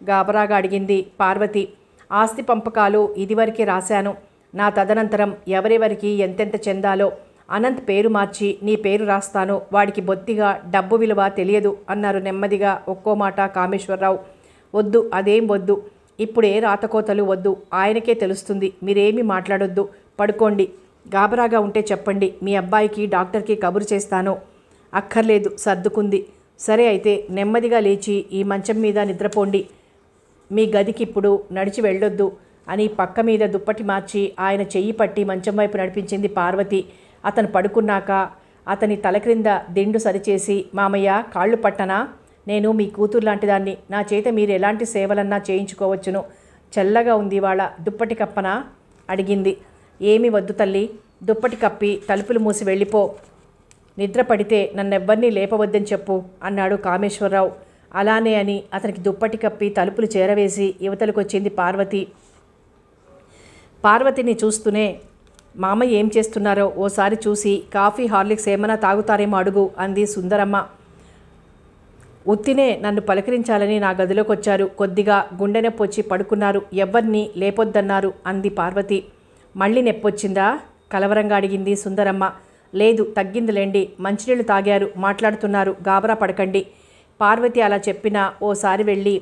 గాబరాగా అడిగింది పార్వతి ఆస్తి పంపకాలు ఇదివరకే రాశాను నా తదనంతరం ఎవరెవరికి ఎంతెంత చెందాలో అనంత్ పేరు మార్చి నీ పేరు రాస్తాను వాడికి బొత్తిగా డబ్బు విలువ తెలియదు అన్నారు నెమ్మదిగా ఒక్కో మాట కామేశ్వరరావు వద్దు అదేం వద్దు ఇప్పుడు ఏ రాతకోతలు వద్దు ఆయనకే తెలుస్తుంది మీరేమీ మాట్లాడొద్దు పడుకోండి గాబరాగా ఉంటే చెప్పండి మీ అబ్బాయికి డాక్టర్కి కబురు చేస్తాను అక్కర్లేదు సర్దుకుంది సరే అయితే నెమ్మదిగా లేచి ఈ మంచం మీద నిద్రపోండి మీ గదికి ఇప్పుడు నడిచి వెళ్ళొద్దు అని పక్క మీద దుప్పటి మార్చి ఆయన చెయ్యి పట్టి మంచం వైపు నడిపించింది పార్వతి అతను పడుకున్నాక అతని తల క్రింద దిండు సరిచేసి మామయ్య కాళ్ళు పట్టనా నేను మీ కూతురు లాంటిదాన్ని నా చేత మీరు ఎలాంటి సేవలన్నా చేయించుకోవచ్చును చల్లగా ఉంది వాళ్ళ దుప్పటి కప్పన అడిగింది ఏమి వద్దు తల్లి దుప్పటి కప్పి తలుపులు మూసి వెళ్ళిపో నిద్రపడితే పడితే లేపవద్దని చెప్పు అన్నాడు కామేశ్వరరావు అలానే అని అతనికి దుప్పటి కప్పి తలుపులు చేరవేసి వచ్చింది పార్వతి పార్వతిని చూస్తూనే మామయ్య ఏం చేస్తున్నారో ఓసారి చూసి కాఫీ హార్లిక్స్ ఏమైనా తాగుతారేమో అడుగు అంది సుందరమ్మ ఉత్తినే నన్ను పలకరించాలని నా గదిలోకి వచ్చారు కొద్దిగా గుండె నొప్పొచ్చి పడుకున్నారు ఎవ్వరిని లేపొద్దన్నారు అంది పార్వతి మళ్ళీ నెప్పొచ్చిందా కలవరంగా అడిగింది సుందరమ్మ లేదు తగ్గిందిలేండి మంచినీళ్ళు తాగారు మాట్లాడుతున్నారు గాబరా పడకండి పార్వతి అలా చెప్పినా ఓసారి వెళ్ళి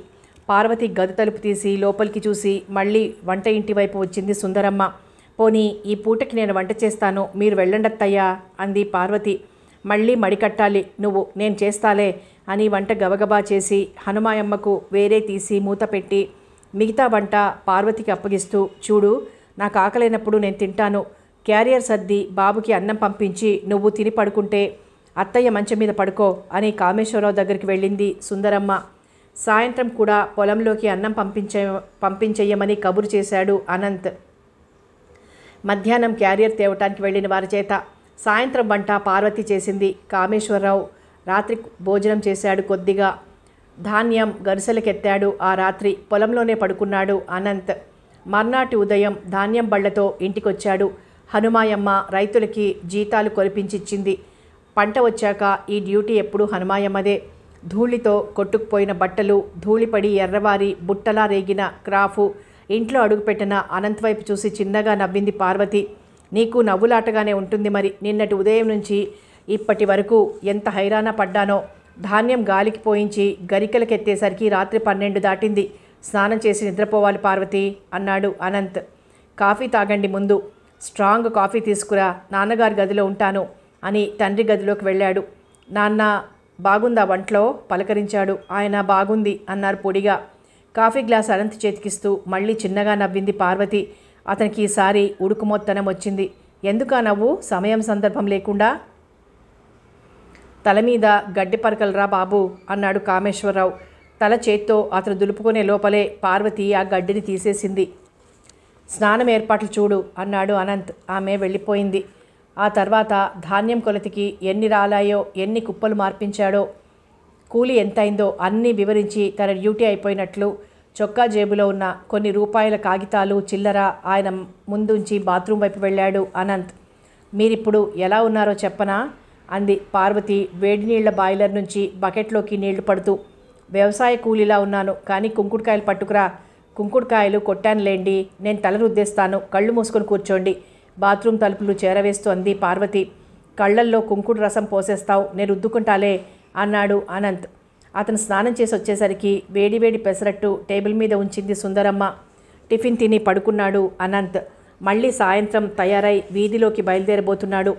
పార్వతి గది తలుపు తీసి లోపలికి చూసి మళ్ళీ వంట ఇంటి వైపు వచ్చింది సుందరమ్మ పోనీ ఈ పూటకి నేను వంట చేస్తాను మీరు వెళ్ళండత్తయ్యా అంది పార్వతి మళ్ళీ మడికట్టాలి నువ్వు నేను చేస్తాలే అని వంట గబగబా చేసి హనుమాయమ్మకు వేరే తీసి మూత పెట్టి మిగతా వంట పార్వతికి అప్పగిస్తూ చూడు నాకు ఆకలేనప్పుడు నేను తింటాను క్యారియర్ సర్ది బాబుకి అన్నం పంపించి నువ్వు తిని పడుకుంటే అత్తయ్య మంచం మీద పడుకో అని కామేశ్వరరావు దగ్గరికి వెళ్ళింది సుందరమ్మ సాయంత్రం కూడా పొలంలోకి అన్నం పంపించే పంపించేయమని కబురు చేశాడు అనంత్ మధ్యాహ్నం క్యారియర్ తేవటానికి వెళ్ళిన వారి చేత సాయంత్రం వంట పార్వతి చేసింది కామేశ్వరరావు రాత్రి భోజనం చేశాడు కొద్దిగా ధాన్యం గరిసెలకెత్తాడు ఆ రాత్రి పొలంలోనే పడుకున్నాడు అనంత్ మర్నాటి ఉదయం ధాన్యం బళ్లతో ఇంటికొచ్చాడు హనుమాయమ్మ రైతులకి జీతాలు కొలిపించిచ్చింది పంట వచ్చాక ఈ డ్యూటీ ఎప్పుడూ హనుమాయమ్మదే ధూళితో కొట్టుకుపోయిన బట్టలు ధూళిపడి ఎర్రవారి బుట్టలా రేగిన క్రాఫు ఇంట్లో అడుగుపెట్టిన అనంత్ వైపు చూసి చిన్నగా నవ్వింది పార్వతి నీకు నవ్వులాటగానే ఉంటుంది మరి నిన్నటి ఉదయం నుంచి ఇప్పటి వరకు ఎంత హైరాణ పడ్డానో ధాన్యం గాలికి పోయించి గరికలకెత్తేసరికి రాత్రి పన్నెండు దాటింది స్నానం చేసి నిద్రపోవాలి పార్వతి అన్నాడు అనంత్ కాఫీ తాగండి ముందు స్ట్రాంగ్ కాఫీ తీసుకురా నాన్నగారి గదిలో ఉంటాను అని తండ్రి గదిలోకి వెళ్ళాడు నాన్న బాగుందా వంటలో పలకరించాడు ఆయన బాగుంది అన్నారు పొడిగా కాఫీ గ్లాస్ అనంత్ చేతికిస్తూ మళ్ళీ చిన్నగా నవ్వింది పార్వతి అతనికి ఈసారి ఉడుకుమొత్తనం వచ్చింది ఎందుకా నవ్వు సమయం సందర్భం లేకుండా తల మీద గడ్డి పరకలరా బాబు అన్నాడు కామేశ్వరరావు తల చేత్తో అతను దులుపుకునే లోపలే పార్వతి ఆ గడ్డిని తీసేసింది స్నానం ఏర్పాట్లు చూడు అన్నాడు అనంత్ ఆమె వెళ్ళిపోయింది ఆ తర్వాత ధాన్యం కొలతికి ఎన్ని రాలాయో ఎన్ని కుప్పలు మార్పించాడో కూలి ఎంతైందో అన్నీ వివరించి తన డ్యూటీ అయిపోయినట్లు చొక్కా జేబులో ఉన్న కొన్ని రూపాయల కాగితాలు చిల్లర ఆయన ముందుంచి బాత్రూం వైపు వెళ్ళాడు అనంత్ మీరిప్పుడు ఎలా ఉన్నారో చెప్పనా అంది పార్వతి వేడినీళ్ల బాయిలర్ నుంచి బకెట్లోకి నీళ్లు పడుతూ వ్యవసాయ కూలీలా ఉన్నాను కానీ కుంకుడుకాయలు పట్టుకురా కుంకుడుకాయలు కొట్టానులేండి నేను తల రుద్దేస్తాను కళ్ళు మూసుకొని కూర్చోండి బాత్రూమ్ తలుపులు చేరవేస్తూ అంది పార్వతి కళ్ళల్లో కుంకుడు రసం పోసేస్తావు నేను రుద్దుకుంటాలే అన్నాడు అనంత్ అతను స్నానం చేసి వచ్చేసరికి వేడివేడి పెసరట్టు టేబుల్ మీద ఉంచింది సుందరమ్మ టిఫిన్ తిని పడుకున్నాడు అనంత్ మళ్ళీ సాయంత్రం తయారై వీధిలోకి బయలుదేరబోతున్నాడు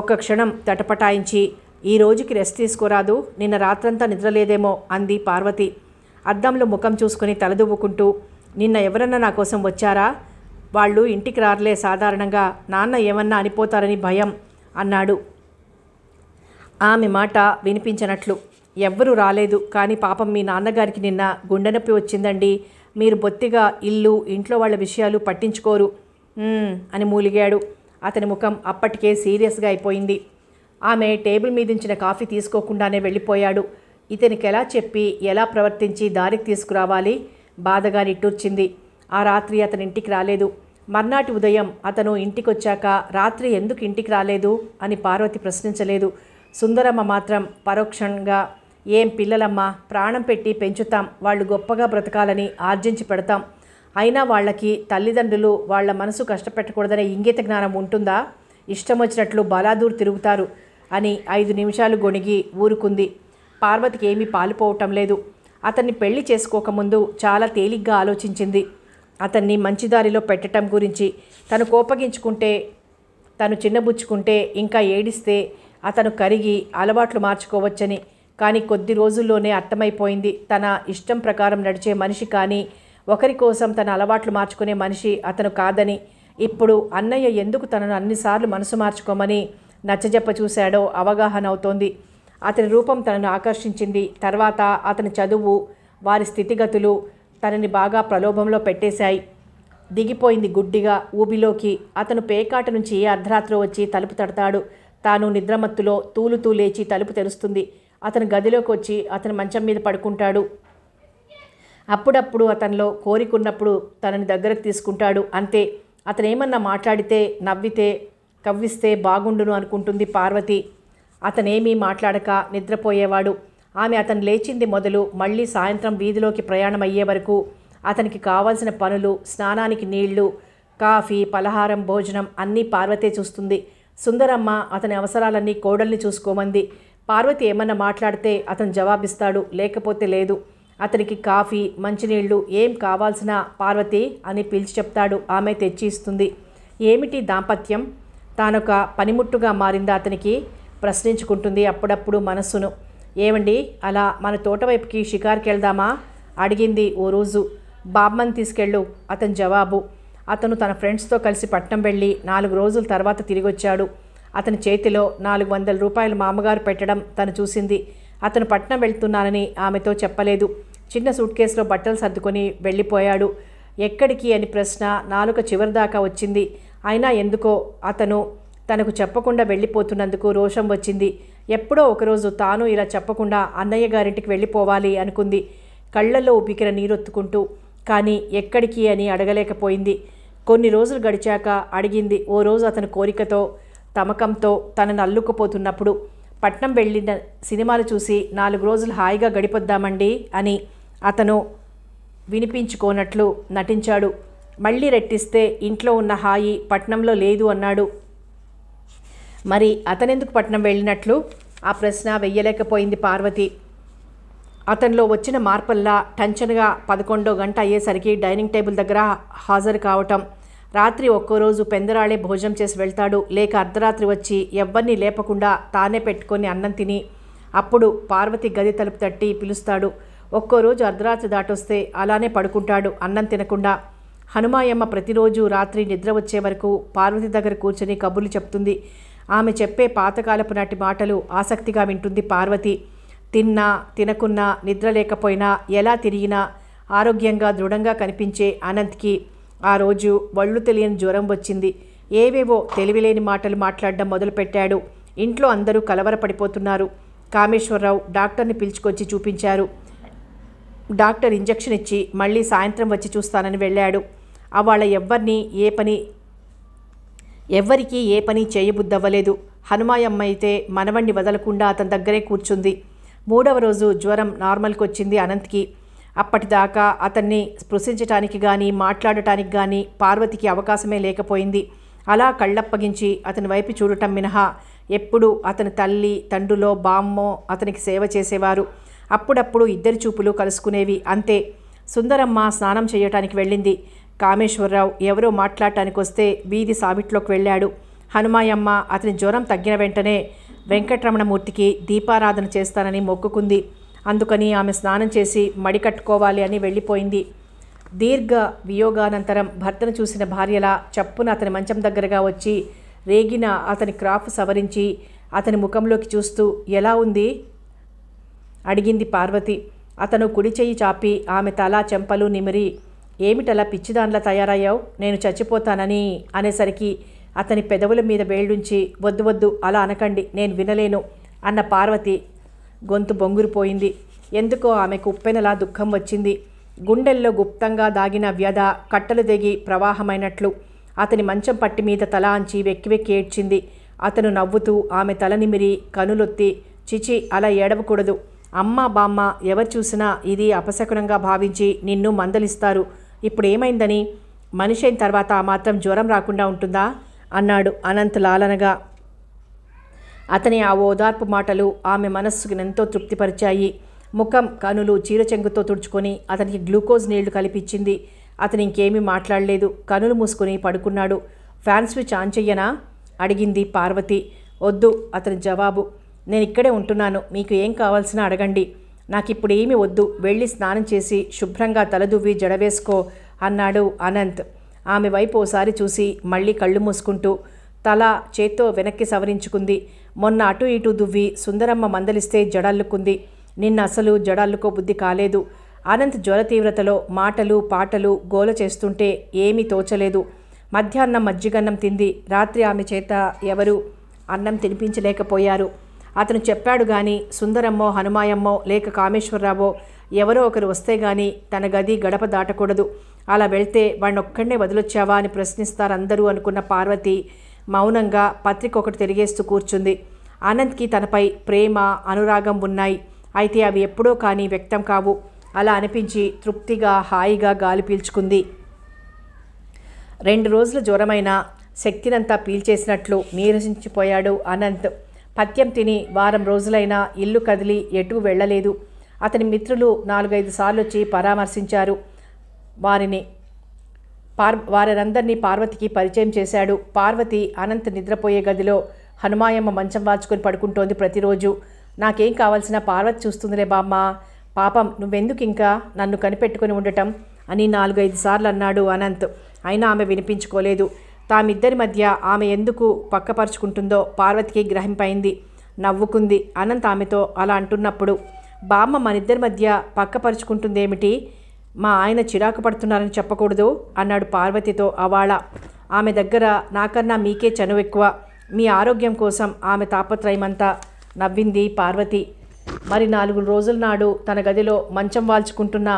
ఒక్క క్షణం తటపటాయించి ఈ రోజుకి రెస్ట్ తీసుకోరాదు నిన్న రాత్రంతా నిద్రలేదేమో అంది పార్వతి అద్దంలో ముఖం చూసుకుని తలదువ్వుకుంటూ నిన్న ఎవరన్నా నా కోసం వచ్చారా వాళ్ళు ఇంటికి రారలే సాధారణంగా నాన్న ఏమన్నా అనిపోతారని భయం అన్నాడు ఆమె మాట వినిపించినట్లు ఎవ్వరూ రాలేదు కానీ పాపం మీ నాన్నగారికి నిన్న గుండెనొప్పి వచ్చిందండి మీరు బొత్తిగా ఇల్లు ఇంట్లో వాళ్ళ విషయాలు పట్టించుకోరు అని మూలిగాడు అతని ముఖం అప్పటికే సీరియస్గా అయిపోయింది ఆమె టేబుల్ మీదించిన కాఫీ తీసుకోకుండానే వెళ్ళిపోయాడు ఇతనికి ఎలా చెప్పి ఎలా ప్రవర్తించి దారికి తీసుకురావాలి బాధగా నిట్టూర్చింది ఆ రాత్రి అతని ఇంటికి రాలేదు మర్నాటి ఉదయం అతను ఇంటికొచ్చాక రాత్రి ఎందుకు ఇంటికి రాలేదు అని పార్వతి ప్రశ్నించలేదు సుందరమ్మ మాత్రం పరోక్షంగా ఏం పిల్లలమ్మ ప్రాణం పెట్టి పెంచుతాం వాళ్ళు గొప్పగా బ్రతకాలని ఆర్జించి పెడతాం అయినా వాళ్ళకి తల్లిదండ్రులు వాళ్ళ మనసు కష్టపెట్టకూడదనే ఇంగిత జ్ఞానం ఉంటుందా ఇష్టం వచ్చినట్లు బలాదూర్ తిరుగుతారు అని ఐదు నిమిషాలు గొణిగి ఊరుకుంది పార్వతికి ఏమీ పాలుపోవటం లేదు అతన్ని పెళ్లి చేసుకోకముందు చాలా తేలిగ్గా ఆలోచించింది అతన్ని మంచిదారిలో పెట్టడం గురించి తను కోపగించుకుంటే తను చిన్నబుచ్చుకుంటే ఇంకా ఏడిస్తే అతను కరిగి అలవాట్లు మార్చుకోవచ్చని కానీ కొద్ది రోజుల్లోనే అర్థమైపోయింది తన ఇష్టం ప్రకారం నడిచే మనిషి కానీ ఒకరి కోసం తన అలవాట్లు మార్చుకునే మనిషి అతను కాదని ఇప్పుడు అన్నయ్య ఎందుకు తనను అన్నిసార్లు మనసు మార్చుకోమని నచ్చజెప్ప చూశాడో అవగాహన అవుతోంది అతని రూపం తనను ఆకర్షించింది తర్వాత అతని చదువు వారి స్థితిగతులు తనని బాగా ప్రలోభంలో పెట్టేశాయి దిగిపోయింది గుడ్డిగా ఊబిలోకి అతను పేకాట నుంచి అర్ధరాత్రి వచ్చి తలుపు తడతాడు తాను నిద్రమత్తులో తూలుతూ లేచి తలుపు తెరుస్తుంది అతను గదిలోకి వచ్చి అతని మంచం మీద పడుకుంటాడు అప్పుడప్పుడు అతనిలో కోరికున్నప్పుడు తనని దగ్గరకు తీసుకుంటాడు అంతే అతను ఏమన్నా మాట్లాడితే నవ్వితే కవ్విస్తే బాగుండును అనుకుంటుంది పార్వతి అతనేమీ మాట్లాడక నిద్రపోయేవాడు ఆమె అతను లేచింది మొదలు మళ్ళీ సాయంత్రం వీధిలోకి ప్రయాణం అయ్యే వరకు అతనికి కావాల్సిన పనులు స్నానానికి నీళ్లు కాఫీ పలహారం భోజనం అన్నీ పార్వతే చూస్తుంది సుందరమ్మ అతని అవసరాలన్నీ కోడల్ని చూసుకోమంది పార్వతి ఏమన్నా మాట్లాడితే అతను జవాబిస్తాడు లేకపోతే లేదు అతనికి కాఫీ మంచినీళ్లు ఏం కావాల్సిన పార్వతి అని పిలిచి చెప్తాడు ఆమె తెచ్చి ఇస్తుంది ఏమిటి దాంపత్యం తానొక పనిముట్టుగా మారిందా అతనికి ప్రశ్నించుకుంటుంది అప్పుడప్పుడు మనస్సును ఏమండి అలా మన తోటవైపుకి షికార్కి వెళ్దామా అడిగింది ఓ రోజు బాబ్మన్ తీసుకెళ్ళు అతని జవాబు అతను తన ఫ్రెండ్స్తో కలిసి పట్నం వెళ్ళి నాలుగు రోజుల తర్వాత తిరిగొచ్చాడు అతని చేతిలో నాలుగు వందల రూపాయలు మామగారు పెట్టడం తను చూసింది అతను పట్నం వెళ్తున్నానని ఆమెతో చెప్పలేదు చిన్న సూట్ కేసులో బట్టలు సర్దుకొని వెళ్ళిపోయాడు ఎక్కడికి అని ప్రశ్న నాలుక చివరిదాకా వచ్చింది అయినా ఎందుకో అతను తనకు చెప్పకుండా వెళ్ళిపోతున్నందుకు రోషం వచ్చింది ఎప్పుడో ఒకరోజు తాను ఇలా చెప్పకుండా అన్నయ్య గారింటికి వెళ్ళిపోవాలి అనుకుంది కళ్ళల్లో ఉపికిన నీరొత్తుకుంటూ కానీ ఎక్కడికి అని అడగలేకపోయింది కొన్ని రోజులు గడిచాక అడిగింది ఓ రోజు అతని కోరికతో తమకంతో తనను అల్లుకుపోతున్నప్పుడు పట్నం వెళ్ళిన సినిమాలు చూసి నాలుగు రోజులు హాయిగా గడిపొద్దామండి అని అతను వినిపించుకోనట్లు నటించాడు మళ్ళీ రెట్టిస్తే ఇంట్లో ఉన్న హాయి పట్నంలో లేదు అన్నాడు మరి అతనెందుకు పట్నం వెళ్ళినట్లు ఆ ప్రశ్న వెయ్యలేకపోయింది పార్వతి అతనిలో వచ్చిన మార్పల్లా టెన్షన్గా పదకొండో గంట అయ్యేసరికి డైనింగ్ టేబుల్ దగ్గర హాజరు కావటం రాత్రి ఒక్కోరోజు పెందరాళే భోజనం చేసి వెళ్తాడు లేక అర్ధరాత్రి వచ్చి ఎవ్వరినీ లేపకుండా తానే పెట్టుకొని అన్నం తిని అప్పుడు పార్వతి గది తలుపు తట్టి పిలుస్తాడు ఒక్కోరోజు అర్ధరాత్రి దాటొస్తే అలానే పడుకుంటాడు అన్నం తినకుండా హనుమాయమ్మ ప్రతిరోజు రాత్రి నిద్ర వచ్చే వరకు పార్వతి దగ్గర కూర్చొని కబుర్లు చెప్తుంది ఆమె చెప్పే పాతకాలపు నాటి మాటలు ఆసక్తిగా వింటుంది పార్వతి తిన్నా తినకున్నా నిద్ర లేకపోయినా ఎలా తిరిగినా ఆరోగ్యంగా దృఢంగా కనిపించే అనంత్కి ఆ రోజు వళ్ళు తెలియని జ్వరం వచ్చింది ఏవేవో తెలివిలేని మాటలు మాట్లాడడం మొదలుపెట్టాడు ఇంట్లో అందరూ కలవరపడిపోతున్నారు కామేశ్వరరావు డాక్టర్ని పిలుచుకొచ్చి చూపించారు డాక్టర్ ఇంజక్షన్ ఇచ్చి మళ్ళీ సాయంత్రం వచ్చి చూస్తానని వెళ్ళాడు అవాళ్ళ ఎవ్వరిని ఏ పని ఎవ్వరికీ ఏ పని చేయబుద్దవ్వలేదు హనుమాయమ్మ అయితే మనవణ్ణి వదలకుండా అతని దగ్గరే కూర్చుంది మూడవ రోజు జ్వరం నార్మల్కి వచ్చింది అనంత్కి అప్పటిదాకా అతన్ని స్పృశించటానికి కానీ మాట్లాడటానికి కానీ పార్వతికి అవకాశమే లేకపోయింది అలా కళ్ళప్పగించి అతని వైపు చూడటం మినహా ఎప్పుడు అతని తల్లి తండ్రులో బామ్మో అతనికి సేవ చేసేవారు అప్పుడప్పుడు ఇద్దరి చూపులు కలుసుకునేవి అంతే సుందరమ్మ స్నానం చేయటానికి వెళ్ళింది కామేశ్వరరావు ఎవరో మాట్లాడటానికి వస్తే వీధి సాబిట్లోకి వెళ్ళాడు హనుమాయమ్మ అతని జ్వరం తగ్గిన వెంటనే వెంకటరమణమూర్తికి దీపారాధన చేస్తానని మొక్కుకుంది అందుకని ఆమె స్నానం చేసి మడి కట్టుకోవాలి అని వెళ్ళిపోయింది దీర్ఘ వియోగానంతరం భర్తను చూసిన భార్యలా చప్పున అతని మంచం దగ్గరగా వచ్చి రేగిన అతని క్రాఫ్ సవరించి అతని ముఖంలోకి చూస్తూ ఎలా ఉంది అడిగింది పార్వతి అతను కుడి చెయ్యి చాపి ఆమె తల చెంపలు నిమిరి ఏమిటలా పిచ్చిదాన్లా తయారయ్యావు నేను చచ్చిపోతానని అనేసరికి అతని పెదవుల మీద వేళ్ళుంచి వద్దు వద్దు అలా అనకండి నేను వినలేను అన్న పార్వతి గొంతు బొంగురిపోయింది ఎందుకో ఆమెకు ఉప్పెనలా దుఃఖం వచ్చింది గుండెల్లో గుప్తంగా దాగిన వ్యధ కట్టలు దిగి ప్రవాహమైనట్లు అతని మంచం పట్టి మీద తల అంచి వెక్కి వెక్కి ఏడ్చింది అతను నవ్వుతూ ఆమె తల నిమిరి కనులొత్తి చిచి అలా ఏడవకూడదు అమ్మ బామ్మ ఎవరు చూసినా ఇది అపశకునంగా భావించి నిన్ను మందలిస్తారు ఇప్పుడు ఏమైందని మనిషి అయిన తర్వాత మాత్రం జ్వరం రాకుండా ఉంటుందా అన్నాడు అనంత్ లాలనగా అతని ఆ ఓదార్పు మాటలు ఆమె మనస్సుకు ఎంతో తృప్తిపరిచాయి ముఖం కనులు చీరచెంగుతో తుడుచుకొని అతనికి గ్లూకోజ్ నీళ్లు కలిపించింది అతను ఇంకేమీ మాట్లాడలేదు కనులు మూసుకొని పడుకున్నాడు ఫ్యాన్ స్విచ్ ఆన్ చెయ్యనా అడిగింది పార్వతి వద్దు అతని జవాబు నేను ఇక్కడే ఉంటున్నాను మీకు ఏం కావాల్సినా అడగండి నాకు ఇప్పుడు ఏమి వద్దు వెళ్ళి స్నానం చేసి శుభ్రంగా తలదువ్వి జడవేసుకో అన్నాడు అనంత్ ఆమె వైపు ఓసారి చూసి మళ్ళీ కళ్ళు మూసుకుంటూ తల చేత్తో వెనక్కి సవరించుకుంది మొన్న అటు ఇటు దువ్వి సుందరమ్మ మందలిస్తే జడల్లుకుంది నిన్న అసలు జడల్లుకో బుద్ధి కాలేదు అనంత్ జ్వర తీవ్రతలో మాటలు పాటలు గోల చేస్తుంటే ఏమీ తోచలేదు మధ్యాహ్నం మజ్జిగన్నం తింది రాత్రి ఆమె చేత ఎవరు అన్నం తినిపించలేకపోయారు అతను చెప్పాడు కానీ సుందరమ్మో హనుమాయమ్మో లేక కామేశ్వరరావో ఎవరో ఒకరు వస్తే గాని తన గది గడప దాటకూడదు అలా వెళ్తే వాణ్ణొక్కడే వదిలొచ్చావా అని ప్రశ్నిస్తారందరూ అనుకున్న పార్వతి మౌనంగా పత్రిక ఒకటి తిరిగేస్తూ కూర్చుంది ఆనంద్కి తనపై ప్రేమ అనురాగం ఉన్నాయి అయితే అవి ఎప్పుడో కానీ వ్యక్తం కావు అలా అనిపించి తృప్తిగా హాయిగా గాలి పీల్చుకుంది రెండు రోజులు జ్వరమైన శక్తినంతా పీల్చేసినట్లు నీరసించిపోయాడు అనంత్ పథ్యం తిని వారం రోజులైనా ఇల్లు కదిలి ఎటు వెళ్ళలేదు అతని మిత్రులు నాలుగైదు సార్లు వచ్చి పరామర్శించారు వారిని పార్ వారందరినీ పార్వతికి పరిచయం చేశాడు పార్వతి అనంత్ నిద్రపోయే గదిలో హనుమాయమ్మ మంచం వాచుకొని పడుకుంటోంది ప్రతిరోజు నాకేం కావాల్సిన పార్వతి చూస్తుందిలే బామ్మ పాపం నువ్వెందుకు ఇంకా నన్ను కనిపెట్టుకుని ఉండటం అని నాలుగైదు సార్లు అన్నాడు అనంత్ అయినా ఆమె వినిపించుకోలేదు తామిద్దరి మధ్య ఆమె ఎందుకు పక్కపరుచుకుంటుందో పార్వతికి గ్రహింపైంది నవ్వుకుంది అనంత్ ఆమెతో అలా అంటున్నప్పుడు బామ్మ మనిద్దరి మధ్య పక్కపరుచుకుంటుందేమిటి మా ఆయన చిరాకు పడుతున్నారని చెప్పకూడదు అన్నాడు పార్వతితో అవాళ ఆమె దగ్గర నాకన్నా మీకే చనువు ఎక్కువ మీ ఆరోగ్యం కోసం ఆమె తాపత్రయమంతా నవ్వింది పార్వతి మరి నాలుగు రోజుల నాడు తన గదిలో మంచం వాల్చుకుంటున్న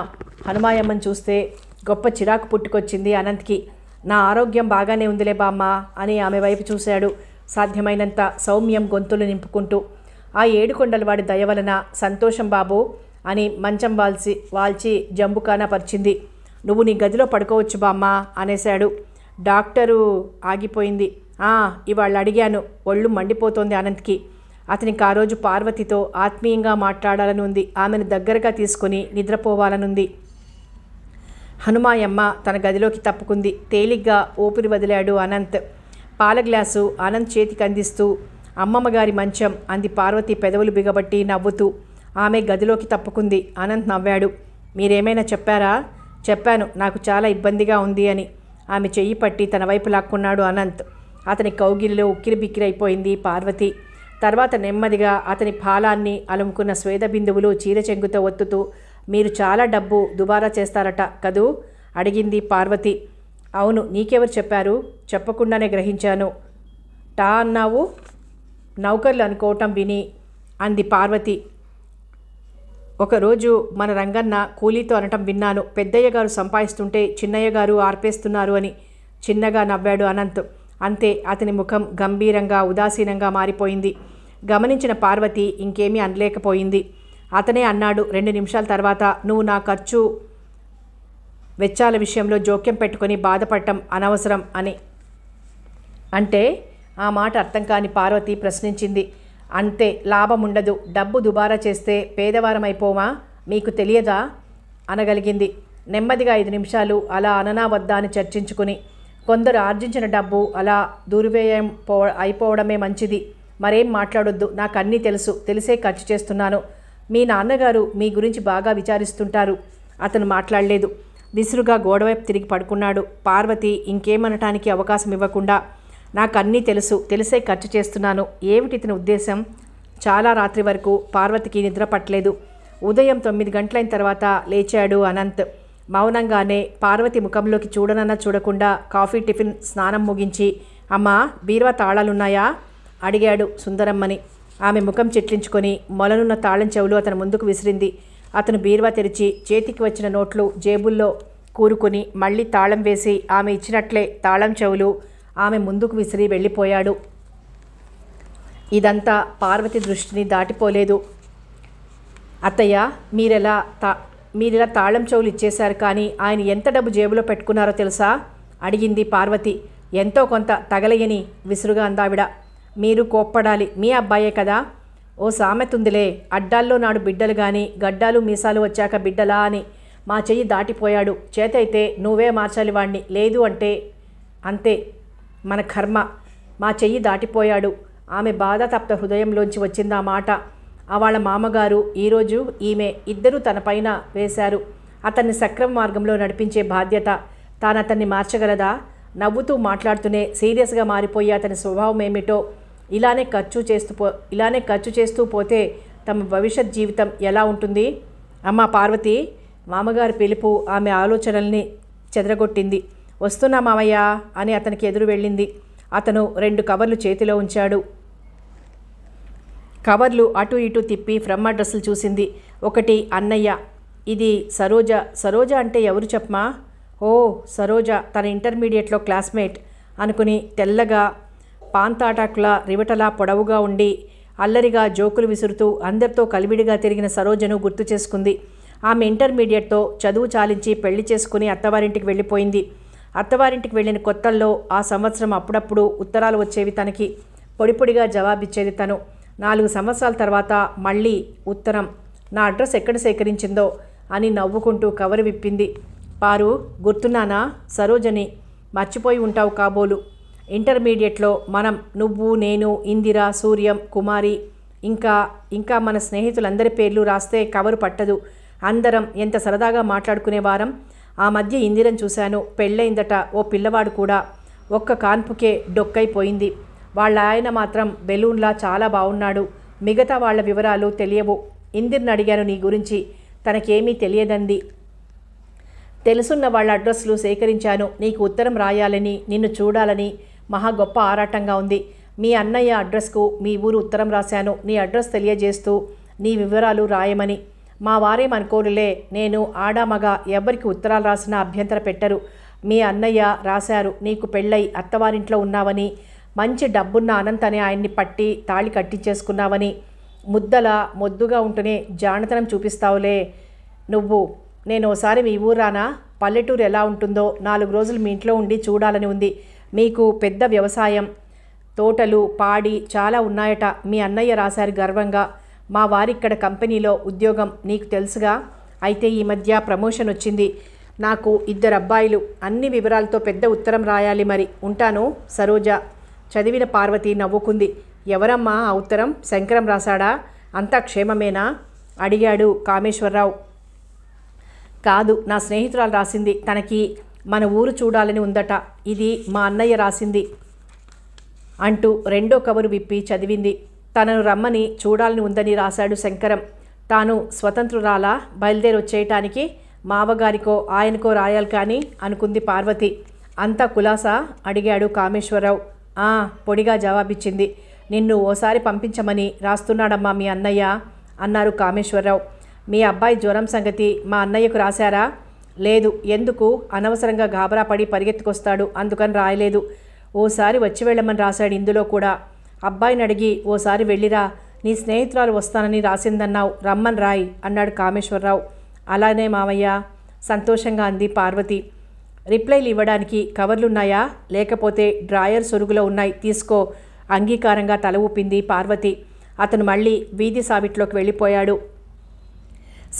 హనుమాయమ్మను చూస్తే గొప్ప చిరాకు పుట్టుకొచ్చింది అనంత్కి నా ఆరోగ్యం బాగానే ఉందిలే బామ్మ అని ఆమె వైపు చూశాడు సాధ్యమైనంత సౌమ్యం గొంతులు నింపుకుంటూ ఆ ఏడుకొండలవాడి దయ వలన సంతోషం బాబు అని మంచం వాల్చి వాల్చి జంబుకానా పరిచింది నువ్వు నీ గదిలో పడుకోవచ్చు బామ్మ అనేశాడు డాక్టరు ఆగిపోయింది ఇవాళ అడిగాను ఒళ్ళు మండిపోతోంది అనంత్కి అతనికి ఆ రోజు పార్వతితో ఆత్మీయంగా మాట్లాడాలని ఉంది ఆమెను దగ్గరగా తీసుకుని నిద్రపోవాలనుంది హనుమాయమ్మ తన గదిలోకి తప్పుకుంది తేలిగ్గా ఊపిరి వదిలాడు అనంత్ పాల గ్లాసు అనంత్ చేతికి అందిస్తూ అమ్మమ్మగారి మంచం అంది పార్వతి పెదవులు బిగబట్టి నవ్వుతూ ఆమె గదిలోకి తప్పుకుంది అనంత్ నవ్వాడు మీరేమైనా చెప్పారా చెప్పాను నాకు చాలా ఇబ్బందిగా ఉంది అని ఆమె చెయ్యి పట్టి తన వైపు లాక్కున్నాడు అనంత్ అతని కౌగిల్లో ఉక్కిరిబిక్కిరైపోయింది పార్వతి తర్వాత నెమ్మదిగా అతని ఫాలాన్ని అలుముకున్న స్వేద బిందువులు చీర చెంగుతో ఒత్తుతూ మీరు చాలా డబ్బు దుబారా చేస్తారట కదూ అడిగింది పార్వతి అవును నీకెవరు చెప్పారు చెప్పకుండానే గ్రహించాను టా అన్నావు నౌకర్లు అనుకోవటం విని అంది పార్వతి ఒకరోజు మన రంగన్న కూలీతో అనటం విన్నాను పెద్దయ్య గారు సంపాదిస్తుంటే చిన్నయ్య గారు ఆర్పేస్తున్నారు అని చిన్నగా నవ్వాడు అనంత్ అంతే అతని ముఖం గంభీరంగా ఉదాసీనంగా మారిపోయింది గమనించిన పార్వతి ఇంకేమీ అనలేకపోయింది అతనే అన్నాడు రెండు నిమిషాల తర్వాత నువ్వు నా ఖర్చు వెచ్చాల విషయంలో జోక్యం పెట్టుకొని బాధపడటం అనవసరం అని అంటే ఆ మాట అర్థం కాని పార్వతి ప్రశ్నించింది అంతే లాభం ఉండదు డబ్బు దుబారా చేస్తే పేదవారమైపోమా మీకు తెలియదా అనగలిగింది నెమ్మదిగా ఐదు నిమిషాలు అలా అననా వద్దా అని చర్చించుకుని కొందరు ఆర్జించిన డబ్బు అలా దుర్వ్యయం పో అయిపోవడమే మంచిది మరేం మాట్లాడొద్దు నాకు అన్నీ తెలుసు తెలిసే ఖర్చు చేస్తున్నాను మీ నాన్నగారు మీ గురించి బాగా విచారిస్తుంటారు అతను మాట్లాడలేదు విసురుగా గోడవైపు తిరిగి పడుకున్నాడు పార్వతి ఇంకేమనటానికి అవకాశం ఇవ్వకుండా నాకు అన్నీ తెలుసు తెలిసే ఖర్చు చేస్తున్నాను ఏమిటి ఇతని ఉద్దేశం చాలా రాత్రి వరకు పార్వతికి నిద్ర పట్టలేదు ఉదయం తొమ్మిది గంటలైన తర్వాత లేచాడు అనంత్ మౌనంగానే పార్వతి ముఖంలోకి చూడనన్నా చూడకుండా కాఫీ టిఫిన్ స్నానం ముగించి అమ్మా బీరువా తాళాలున్నాయా అడిగాడు సుందరమ్మని ఆమె ముఖం చెట్లించుకొని మొలనున్న తాళం చెవులు అతను ముందుకు విసిరింది అతను బీర్వా తెరిచి చేతికి వచ్చిన నోట్లు జేబుల్లో కూరుకుని మళ్ళీ తాళం వేసి ఆమె ఇచ్చినట్లే తాళం చెవులు ఆమె ముందుకు విసిరి వెళ్ళిపోయాడు ఇదంతా పార్వతి దృష్టిని దాటిపోలేదు అత్తయ్య మీరెలా తా మీరిలా తాళం చెవులు ఇచ్చేశారు కానీ ఆయన ఎంత డబ్బు జేబులో పెట్టుకున్నారో తెలుసా అడిగింది పార్వతి ఎంతో కొంత తగలయని విసురుగా అందావిడ మీరు కోప్పడాలి మీ అబ్బాయే కదా ఓ సామెతుందిలే అడ్డాల్లో నాడు బిడ్డలు కానీ గడ్డాలు మీసాలు వచ్చాక బిడ్డలా అని మా చెయ్యి దాటిపోయాడు చేతైతే నువ్వే మార్చాలి వాణ్ణి లేదు అంటే అంతే మన కర్మ మా చెయ్యి దాటిపోయాడు ఆమె బాధ తప్త హృదయంలోంచి వచ్చింది ఆ మాట వాళ్ళ మామగారు ఈరోజు ఈమె ఇద్దరూ తనపైన వేశారు అతన్ని సక్రమ మార్గంలో నడిపించే బాధ్యత తాను అతన్ని మార్చగలదా నవ్వుతూ మాట్లాడుతూనే సీరియస్గా మారిపోయి అతని స్వభావం ఏమిటో ఇలానే ఖర్చు చేస్తూ పో ఇలానే ఖర్చు చేస్తూ పోతే తమ భవిష్యత్ జీవితం ఎలా ఉంటుంది అమ్మ పార్వతి మామగారి పిలుపు ఆమె ఆలోచనల్ని చెదరగొట్టింది వస్తున్నా మామయ్య అని అతనికి ఎదురు వెళ్ళింది అతను రెండు కవర్లు చేతిలో ఉంచాడు కవర్లు అటు ఇటు తిప్పి ఫ్రమ్ అడ్రస్లు చూసింది ఒకటి అన్నయ్య ఇది సరోజ సరోజ అంటే ఎవరు చెప్పమా ఓ సరోజ తన ఇంటర్మీడియట్లో క్లాస్మేట్ అనుకుని తెల్లగా పాంతాటాకుల రివటలా పొడవుగా ఉండి అల్లరిగా జోకులు విసురుతూ అందరితో కలివిడిగా తిరిగిన సరోజను గుర్తు చేసుకుంది ఆమె ఇంటర్మీడియట్తో చదువు చాలించి పెళ్లి చేసుకుని అత్తవారింటికి వెళ్ళిపోయింది అత్తవారింటికి వెళ్ళిన కొత్తల్లో ఆ సంవత్సరం అప్పుడప్పుడు ఉత్తరాలు వచ్చేవి తనకి పొడిపొడిగా జవాబిచ్చేది తను నాలుగు సంవత్సరాల తర్వాత మళ్ళీ ఉత్తరం నా అడ్రస్ ఎక్కడ సేకరించిందో అని నవ్వుకుంటూ కవరు విప్పింది పారు గుర్తున్నానా సరోజని మర్చిపోయి ఉంటావు కాబోలు ఇంటర్మీడియట్లో మనం నువ్వు నేను ఇందిర సూర్యం కుమారి ఇంకా ఇంకా మన స్నేహితులందరి పేర్లు రాస్తే కవరు పట్టదు అందరం ఎంత సరదాగా మాట్లాడుకునేవారం ఆ మధ్య ఇందిరం చూశాను పెళ్ళైందట ఓ పిల్లవాడు కూడా ఒక్క కాన్పుకే డొక్కైపోయింది వాళ్ళ ఆయన మాత్రం బెలూన్లా చాలా బాగున్నాడు మిగతా వాళ్ళ వివరాలు తెలియవు ఇందిర్ని అడిగాను నీ గురించి తనకేమీ తెలియదంది తెలుసున్న వాళ్ళ అడ్రస్లు సేకరించాను నీకు ఉత్తరం రాయాలని నిన్ను చూడాలని మహా గొప్ప ఆరాటంగా ఉంది మీ అన్నయ్య అడ్రస్కు మీ ఊరు ఉత్తరం రాశాను నీ అడ్రస్ తెలియజేస్తూ నీ వివరాలు రాయమని మా వారేమనుకోనులే నేను ఆడామగ ఎవరికి ఉత్తరాలు రాసినా అభ్యంతర పెట్టరు మీ అన్నయ్య రాశారు నీకు పెళ్ళై అత్తవారింట్లో ఉన్నావని మంచి డబ్బున్న అనంత్ అనే ఆయన్ని పట్టి తాళి కట్టించేసుకున్నావని ముద్దల మొద్దుగా ఉంటూనే జానతనం చూపిస్తావులే నువ్వు నేను ఒకసారి మీ ఊరు రానా పల్లెటూరు ఎలా ఉంటుందో నాలుగు రోజులు మీ ఇంట్లో ఉండి చూడాలని ఉంది మీకు పెద్ద వ్యవసాయం తోటలు పాడి చాలా ఉన్నాయట మీ అన్నయ్య రాశారు గర్వంగా మా వారిక్కడ కంపెనీలో ఉద్యోగం నీకు తెలుసుగా అయితే ఈ మధ్య ప్రమోషన్ వచ్చింది నాకు ఇద్దరు అబ్బాయిలు అన్ని వివరాలతో పెద్ద ఉత్తరం రాయాలి మరి ఉంటాను సరోజ చదివిన పార్వతి నవ్వుకుంది ఎవరమ్మా ఆ ఉత్తరం శంకరం రాశాడా అంతా క్షేమమేనా అడిగాడు కామేశ్వరరావు కాదు నా స్నేహితురాలు రాసింది తనకి మన ఊరు చూడాలని ఉందట ఇది మా అన్నయ్య రాసింది అంటూ రెండో కబురు విప్పి చదివింది తనను రమ్మని చూడాలని ఉందని రాశాడు శంకరం తాను స్వతంత్రురాలా బయలుదేరి వచ్చేయటానికి మావగారికో ఆయనకో రాయాలి కానీ అనుకుంది పార్వతి అంతా కులాసా అడిగాడు కామేశ్వరరావు ఆ పొడిగా జవాబిచ్చింది నిన్ను ఓసారి పంపించమని రాస్తున్నాడమ్మా మీ అన్నయ్య అన్నారు కామేశ్వరరావు మీ అబ్బాయి జ్వరం సంగతి మా అన్నయ్యకు రాశారా లేదు ఎందుకు అనవసరంగా గాబరా పడి పరిగెత్తుకొస్తాడు అందుకని రాయలేదు ఓసారి వచ్చి వెళ్ళమని రాశాడు ఇందులో కూడా అబ్బాయిని అడిగి ఓసారి వెళ్ళిరా నీ స్నేహితురాలు వస్తానని రాసిందన్నావు రమ్మని రాయ్ అన్నాడు కామేశ్వరరావు అలానే మామయ్య సంతోషంగా అంది పార్వతి రిప్లైలు ఇవ్వడానికి కవర్లున్నాయా లేకపోతే డ్రాయర్ సొరుగులో ఉన్నాయి తీసుకో అంగీకారంగా తల ఊపింది పార్వతి అతను మళ్ళీ వీధి సావిట్లోకి వెళ్ళిపోయాడు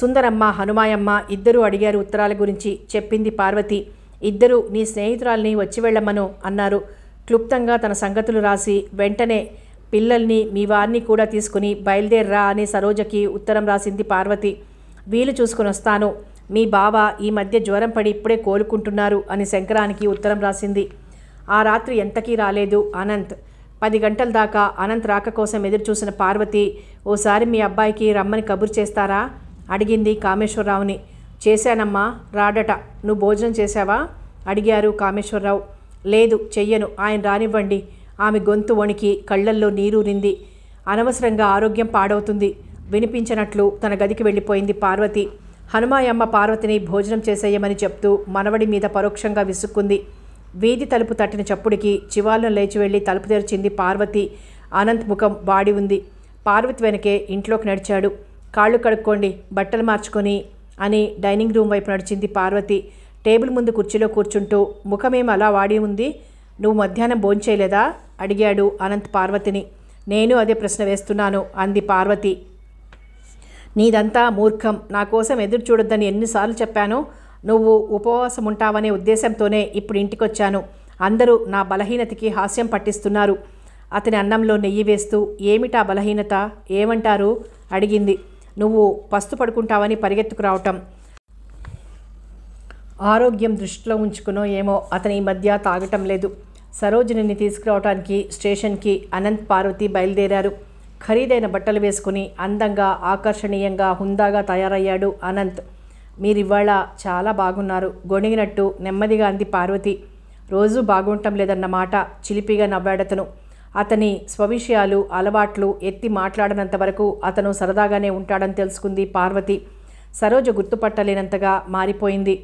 సుందరమ్మ హనుమాయమ్మ ఇద్దరూ అడిగారు ఉత్తరాల గురించి చెప్పింది పార్వతి ఇద్దరూ నీ స్నేహితురాల్ని వచ్చి వెళ్ళమను అన్నారు క్లుప్తంగా తన సంగతులు రాసి వెంటనే పిల్లల్ని మీ వారిని కూడా తీసుకుని బయలుదేర్రా అని సరోజకి ఉత్తరం రాసింది పార్వతి వీలు చూసుకుని వస్తాను మీ బావ ఈ మధ్య జ్వరం పడి ఇప్పుడే కోలుకుంటున్నారు అని శంకరానికి ఉత్తరం రాసింది ఆ రాత్రి ఎంతకీ రాలేదు అనంత్ పది గంటల దాకా అనంత్ రాక కోసం ఎదురుచూసిన పార్వతి ఓసారి మీ అబ్బాయికి రమ్మని కబురు చేస్తారా అడిగింది కామేశ్వరరావుని చేశానమ్మా రాడట నువ్వు భోజనం చేశావా అడిగారు కామేశ్వరరావు లేదు చెయ్యను ఆయన రానివ్వండి ఆమె గొంతు వణికి కళ్ళల్లో నీరూరింది అనవసరంగా ఆరోగ్యం పాడవుతుంది వినిపించినట్లు తన గదికి వెళ్ళిపోయింది పార్వతి హనుమాయమ్మ పార్వతిని భోజనం చేసేయమని చెప్తూ మనవడి మీద పరోక్షంగా విసుక్కుంది వీధి తలుపు తట్టిన చప్పుడికి చివాలను లేచి వెళ్ళి తలుపు తెరిచింది పార్వతి అనంత్ ముఖం వాడి ఉంది పార్వతి వెనకే ఇంట్లోకి నడిచాడు కాళ్ళు కడుక్కోండి బట్టలు మార్చుకొని అని డైనింగ్ రూమ్ వైపు నడిచింది పార్వతి టేబుల్ ముందు కుర్చీలో కూర్చుంటూ ముఖమేం అలా వాడి ఉంది నువ్వు మధ్యాహ్నం భోంచేయలేదా అడిగాడు అనంత్ పార్వతిని నేను అదే ప్రశ్న వేస్తున్నాను అంది పార్వతి నీదంతా మూర్ఖం నా కోసం ఎదురు చూడొద్దని ఎన్నిసార్లు చెప్పాను నువ్వు ఉపవాసం ఉంటావనే ఉద్దేశంతోనే ఇప్పుడు ఇంటికొచ్చాను అందరూ నా బలహీనతకి హాస్యం పట్టిస్తున్నారు అతని అన్నంలో నెయ్యి వేస్తూ ఏమిటా బలహీనత ఏమంటారు అడిగింది నువ్వు పస్తు పడుకుంటావని పరిగెత్తుకు రావటం ఆరోగ్యం దృష్టిలో ఉంచుకునో ఏమో అతని ఈ మధ్య తాగటం లేదు సరోజినిని తీసుకురావటానికి స్టేషన్కి అనంత్ పార్వతి బయలుదేరారు ఖరీదైన బట్టలు వేసుకుని అందంగా ఆకర్షణీయంగా హుందాగా తయారయ్యాడు అనంత్ మీరివాళ చాలా బాగున్నారు గొణిగినట్టు నెమ్మదిగా అంది పార్వతి రోజూ బాగుండటం లేదన్నమాట చిలిపిగా నవ్వాడతను అతని స్వవిషయాలు అలవాట్లు ఎత్తి మాట్లాడనంత వరకు అతను సరదాగానే ఉంటాడని తెలుసుకుంది పార్వతి సరోజ గుర్తుపట్టలేనంతగా మారిపోయింది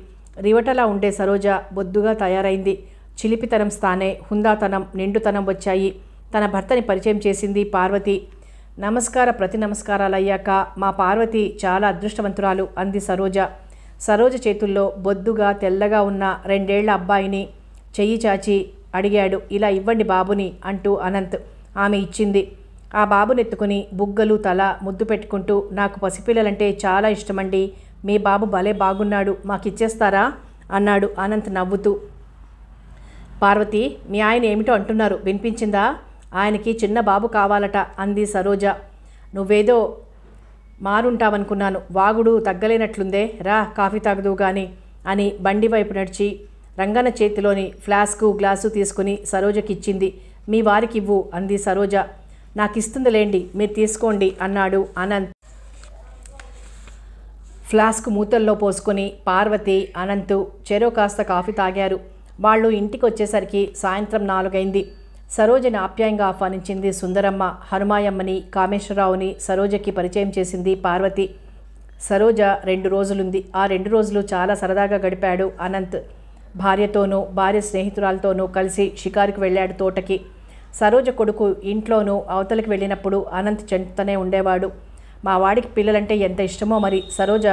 రివటలా ఉండే సరోజ బొద్దుగా తయారైంది చిలిపితనం స్థానే హుందాతనం నిండుతనం వచ్చాయి తన భర్తని పరిచయం చేసింది పార్వతి నమస్కార ప్రతి నమస్కారాలయ్యాక మా పార్వతి చాలా అదృష్టవంతురాలు అంది సరోజ సరోజ చేతుల్లో బొద్దుగా తెల్లగా ఉన్న రెండేళ్ల అబ్బాయిని చెయ్యి చాచి అడిగాడు ఇలా ఇవ్వండి బాబుని అంటూ అనంత్ ఆమె ఇచ్చింది ఆ బాబునెత్తుకుని బుగ్గలు తల ముద్దు పెట్టుకుంటూ నాకు పసిపిల్లలంటే చాలా ఇష్టమండి మీ బాబు భలే బాగున్నాడు మాకిచ్చేస్తారా అన్నాడు అనంత్ నవ్వుతూ పార్వతి మీ ఆయన ఏమిటో అంటున్నారు వినిపించిందా ఆయనకి చిన్న బాబు కావాలట అంది సరోజ నువ్వేదో మారుంటావనుకున్నాను వాగుడు తగ్గలేనట్లుందే రా కాఫీ తాగదు కానీ అని బండి వైపు నడిచి రంగన చేతిలోని ఫ్లాస్కు గ్లాసు తీసుకుని సరోజకిచ్చింది మీ వారికి ఇవ్వు అంది సరోజ లేండి మీరు తీసుకోండి అన్నాడు అనంత్ ఫ్లాస్క్ మూతల్లో పోసుకొని పార్వతి అనంతు చెరో కాస్త కాఫీ తాగారు వాళ్ళు ఇంటికి వచ్చేసరికి సాయంత్రం నాలుగైంది సరోజని ఆప్యాయంగా ఆహ్వానించింది సుందరమ్మ హనుమాయమ్మని కామేశ్వరరావుని సరోజకి పరిచయం చేసింది పార్వతి సరోజ రెండు రోజులుంది ఆ రెండు రోజులు చాలా సరదాగా గడిపాడు అనంత్ భార్యతోనూ భార్య స్నేహితురాలతోనూ కలిసి షికారుకు వెళ్ళాడు తోటకి సరోజ కొడుకు ఇంట్లోనూ అవతలికి వెళ్ళినప్పుడు అనంత్ చెంతనే ఉండేవాడు మా వాడికి పిల్లలంటే ఎంత ఇష్టమో మరి సరోజ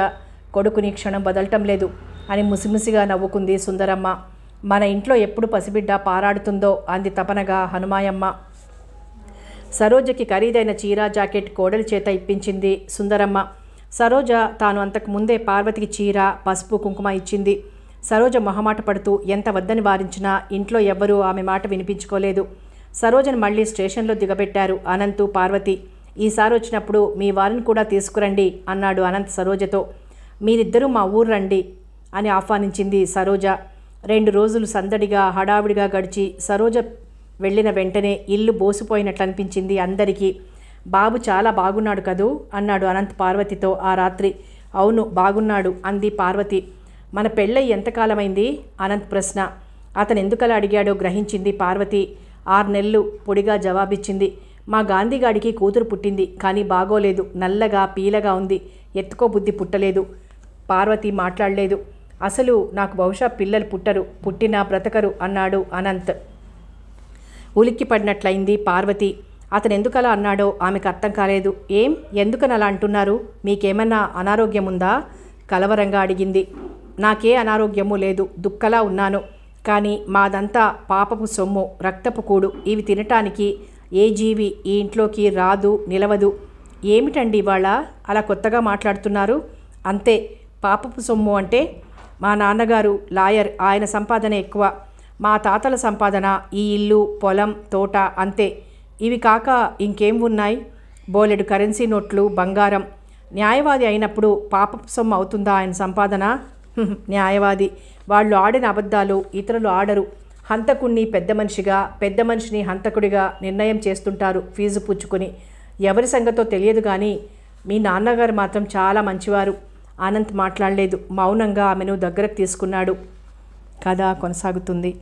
కొడుకుని క్షణం వదలటం లేదు అని ముసిముసిగా నవ్వుకుంది సుందరమ్మ మన ఇంట్లో ఎప్పుడు పసిబిడ్డ పారాడుతుందో అంది తపనగా హనుమాయమ్మ సరోజకి ఖరీదైన చీర జాకెట్ కోడలి చేత ఇప్పించింది సుందరమ్మ సరోజ తాను అంతకుముందే పార్వతికి చీర పసుపు కుంకుమ ఇచ్చింది సరోజ మొహమాట పడుతూ ఎంత వద్దని వారించినా ఇంట్లో ఎవ్వరూ ఆమె మాట వినిపించుకోలేదు సరోజను మళ్ళీ స్టేషన్లో దిగబెట్టారు అనంతు పార్వతి ఈసారి వచ్చినప్పుడు మీ వారిని కూడా తీసుకురండి అన్నాడు అనంత్ సరోజతో మీరిద్దరూ మా ఊరు రండి అని ఆహ్వానించింది సరోజ రెండు రోజులు సందడిగా హడావిడిగా గడిచి సరోజ వెళ్ళిన వెంటనే ఇల్లు బోసిపోయినట్లు అనిపించింది అందరికీ బాబు చాలా బాగున్నాడు కదూ అన్నాడు అనంత్ పార్వతితో ఆ రాత్రి అవును బాగున్నాడు అంది పార్వతి మన పెళ్ళై ఎంతకాలమైంది అనంత్ ప్రశ్న అతను ఎందుకలా అడిగాడో గ్రహించింది పార్వతి ఆరు నెలలు పొడిగా జవాబిచ్చింది మా గాంధీగాడికి కూతురు పుట్టింది కానీ బాగోలేదు నల్లగా పీలగా ఉంది ఎత్తుకో బుద్ధి పుట్టలేదు పార్వతి మాట్లాడలేదు అసలు నాకు బహుశా పిల్లలు పుట్టరు పుట్టినా బ్రతకరు అన్నాడు అనంత్ ఉలిక్కిపడినట్లయింది పార్వతి అతను ఎందుకలా అన్నాడో ఆమెకు అర్థం కాలేదు ఏం ఎందుకని అలా అంటున్నారు మీకేమన్నా అనారోగ్యం ఉందా కలవరంగా అడిగింది నాకే అనారోగ్యము లేదు దుఃఖలా ఉన్నాను కానీ మాదంతా పాపపు సొమ్ము రక్తపు కూడు ఇవి తినటానికి ఏ జీవి ఈ ఇంట్లోకి రాదు నిలవదు ఏమిటండి ఇవాళ అలా కొత్తగా మాట్లాడుతున్నారు అంతే పాపపు సొమ్ము అంటే మా నాన్నగారు లాయర్ ఆయన సంపాదన ఎక్కువ మా తాతల సంపాదన ఈ ఇల్లు పొలం తోట అంతే ఇవి కాక ఇంకేం ఉన్నాయి బోలెడు కరెన్సీ నోట్లు బంగారం న్యాయవాది అయినప్పుడు పాపపు సొమ్ము అవుతుందా ఆయన సంపాదన న్యాయవాది వాళ్ళు ఆడిన అబద్ధాలు ఇతరులు ఆడరు హంతకుణ్ణి పెద్ద మనిషిగా పెద్ద మనిషిని హంతకుడిగా నిర్ణయం చేస్తుంటారు ఫీజు పుచ్చుకొని ఎవరి సంగతో తెలియదు కానీ మీ నాన్నగారు మాత్రం చాలా మంచివారు ఆనంద్ మాట్లాడలేదు మౌనంగా ఆమెను దగ్గరకు తీసుకున్నాడు కథ కొనసాగుతుంది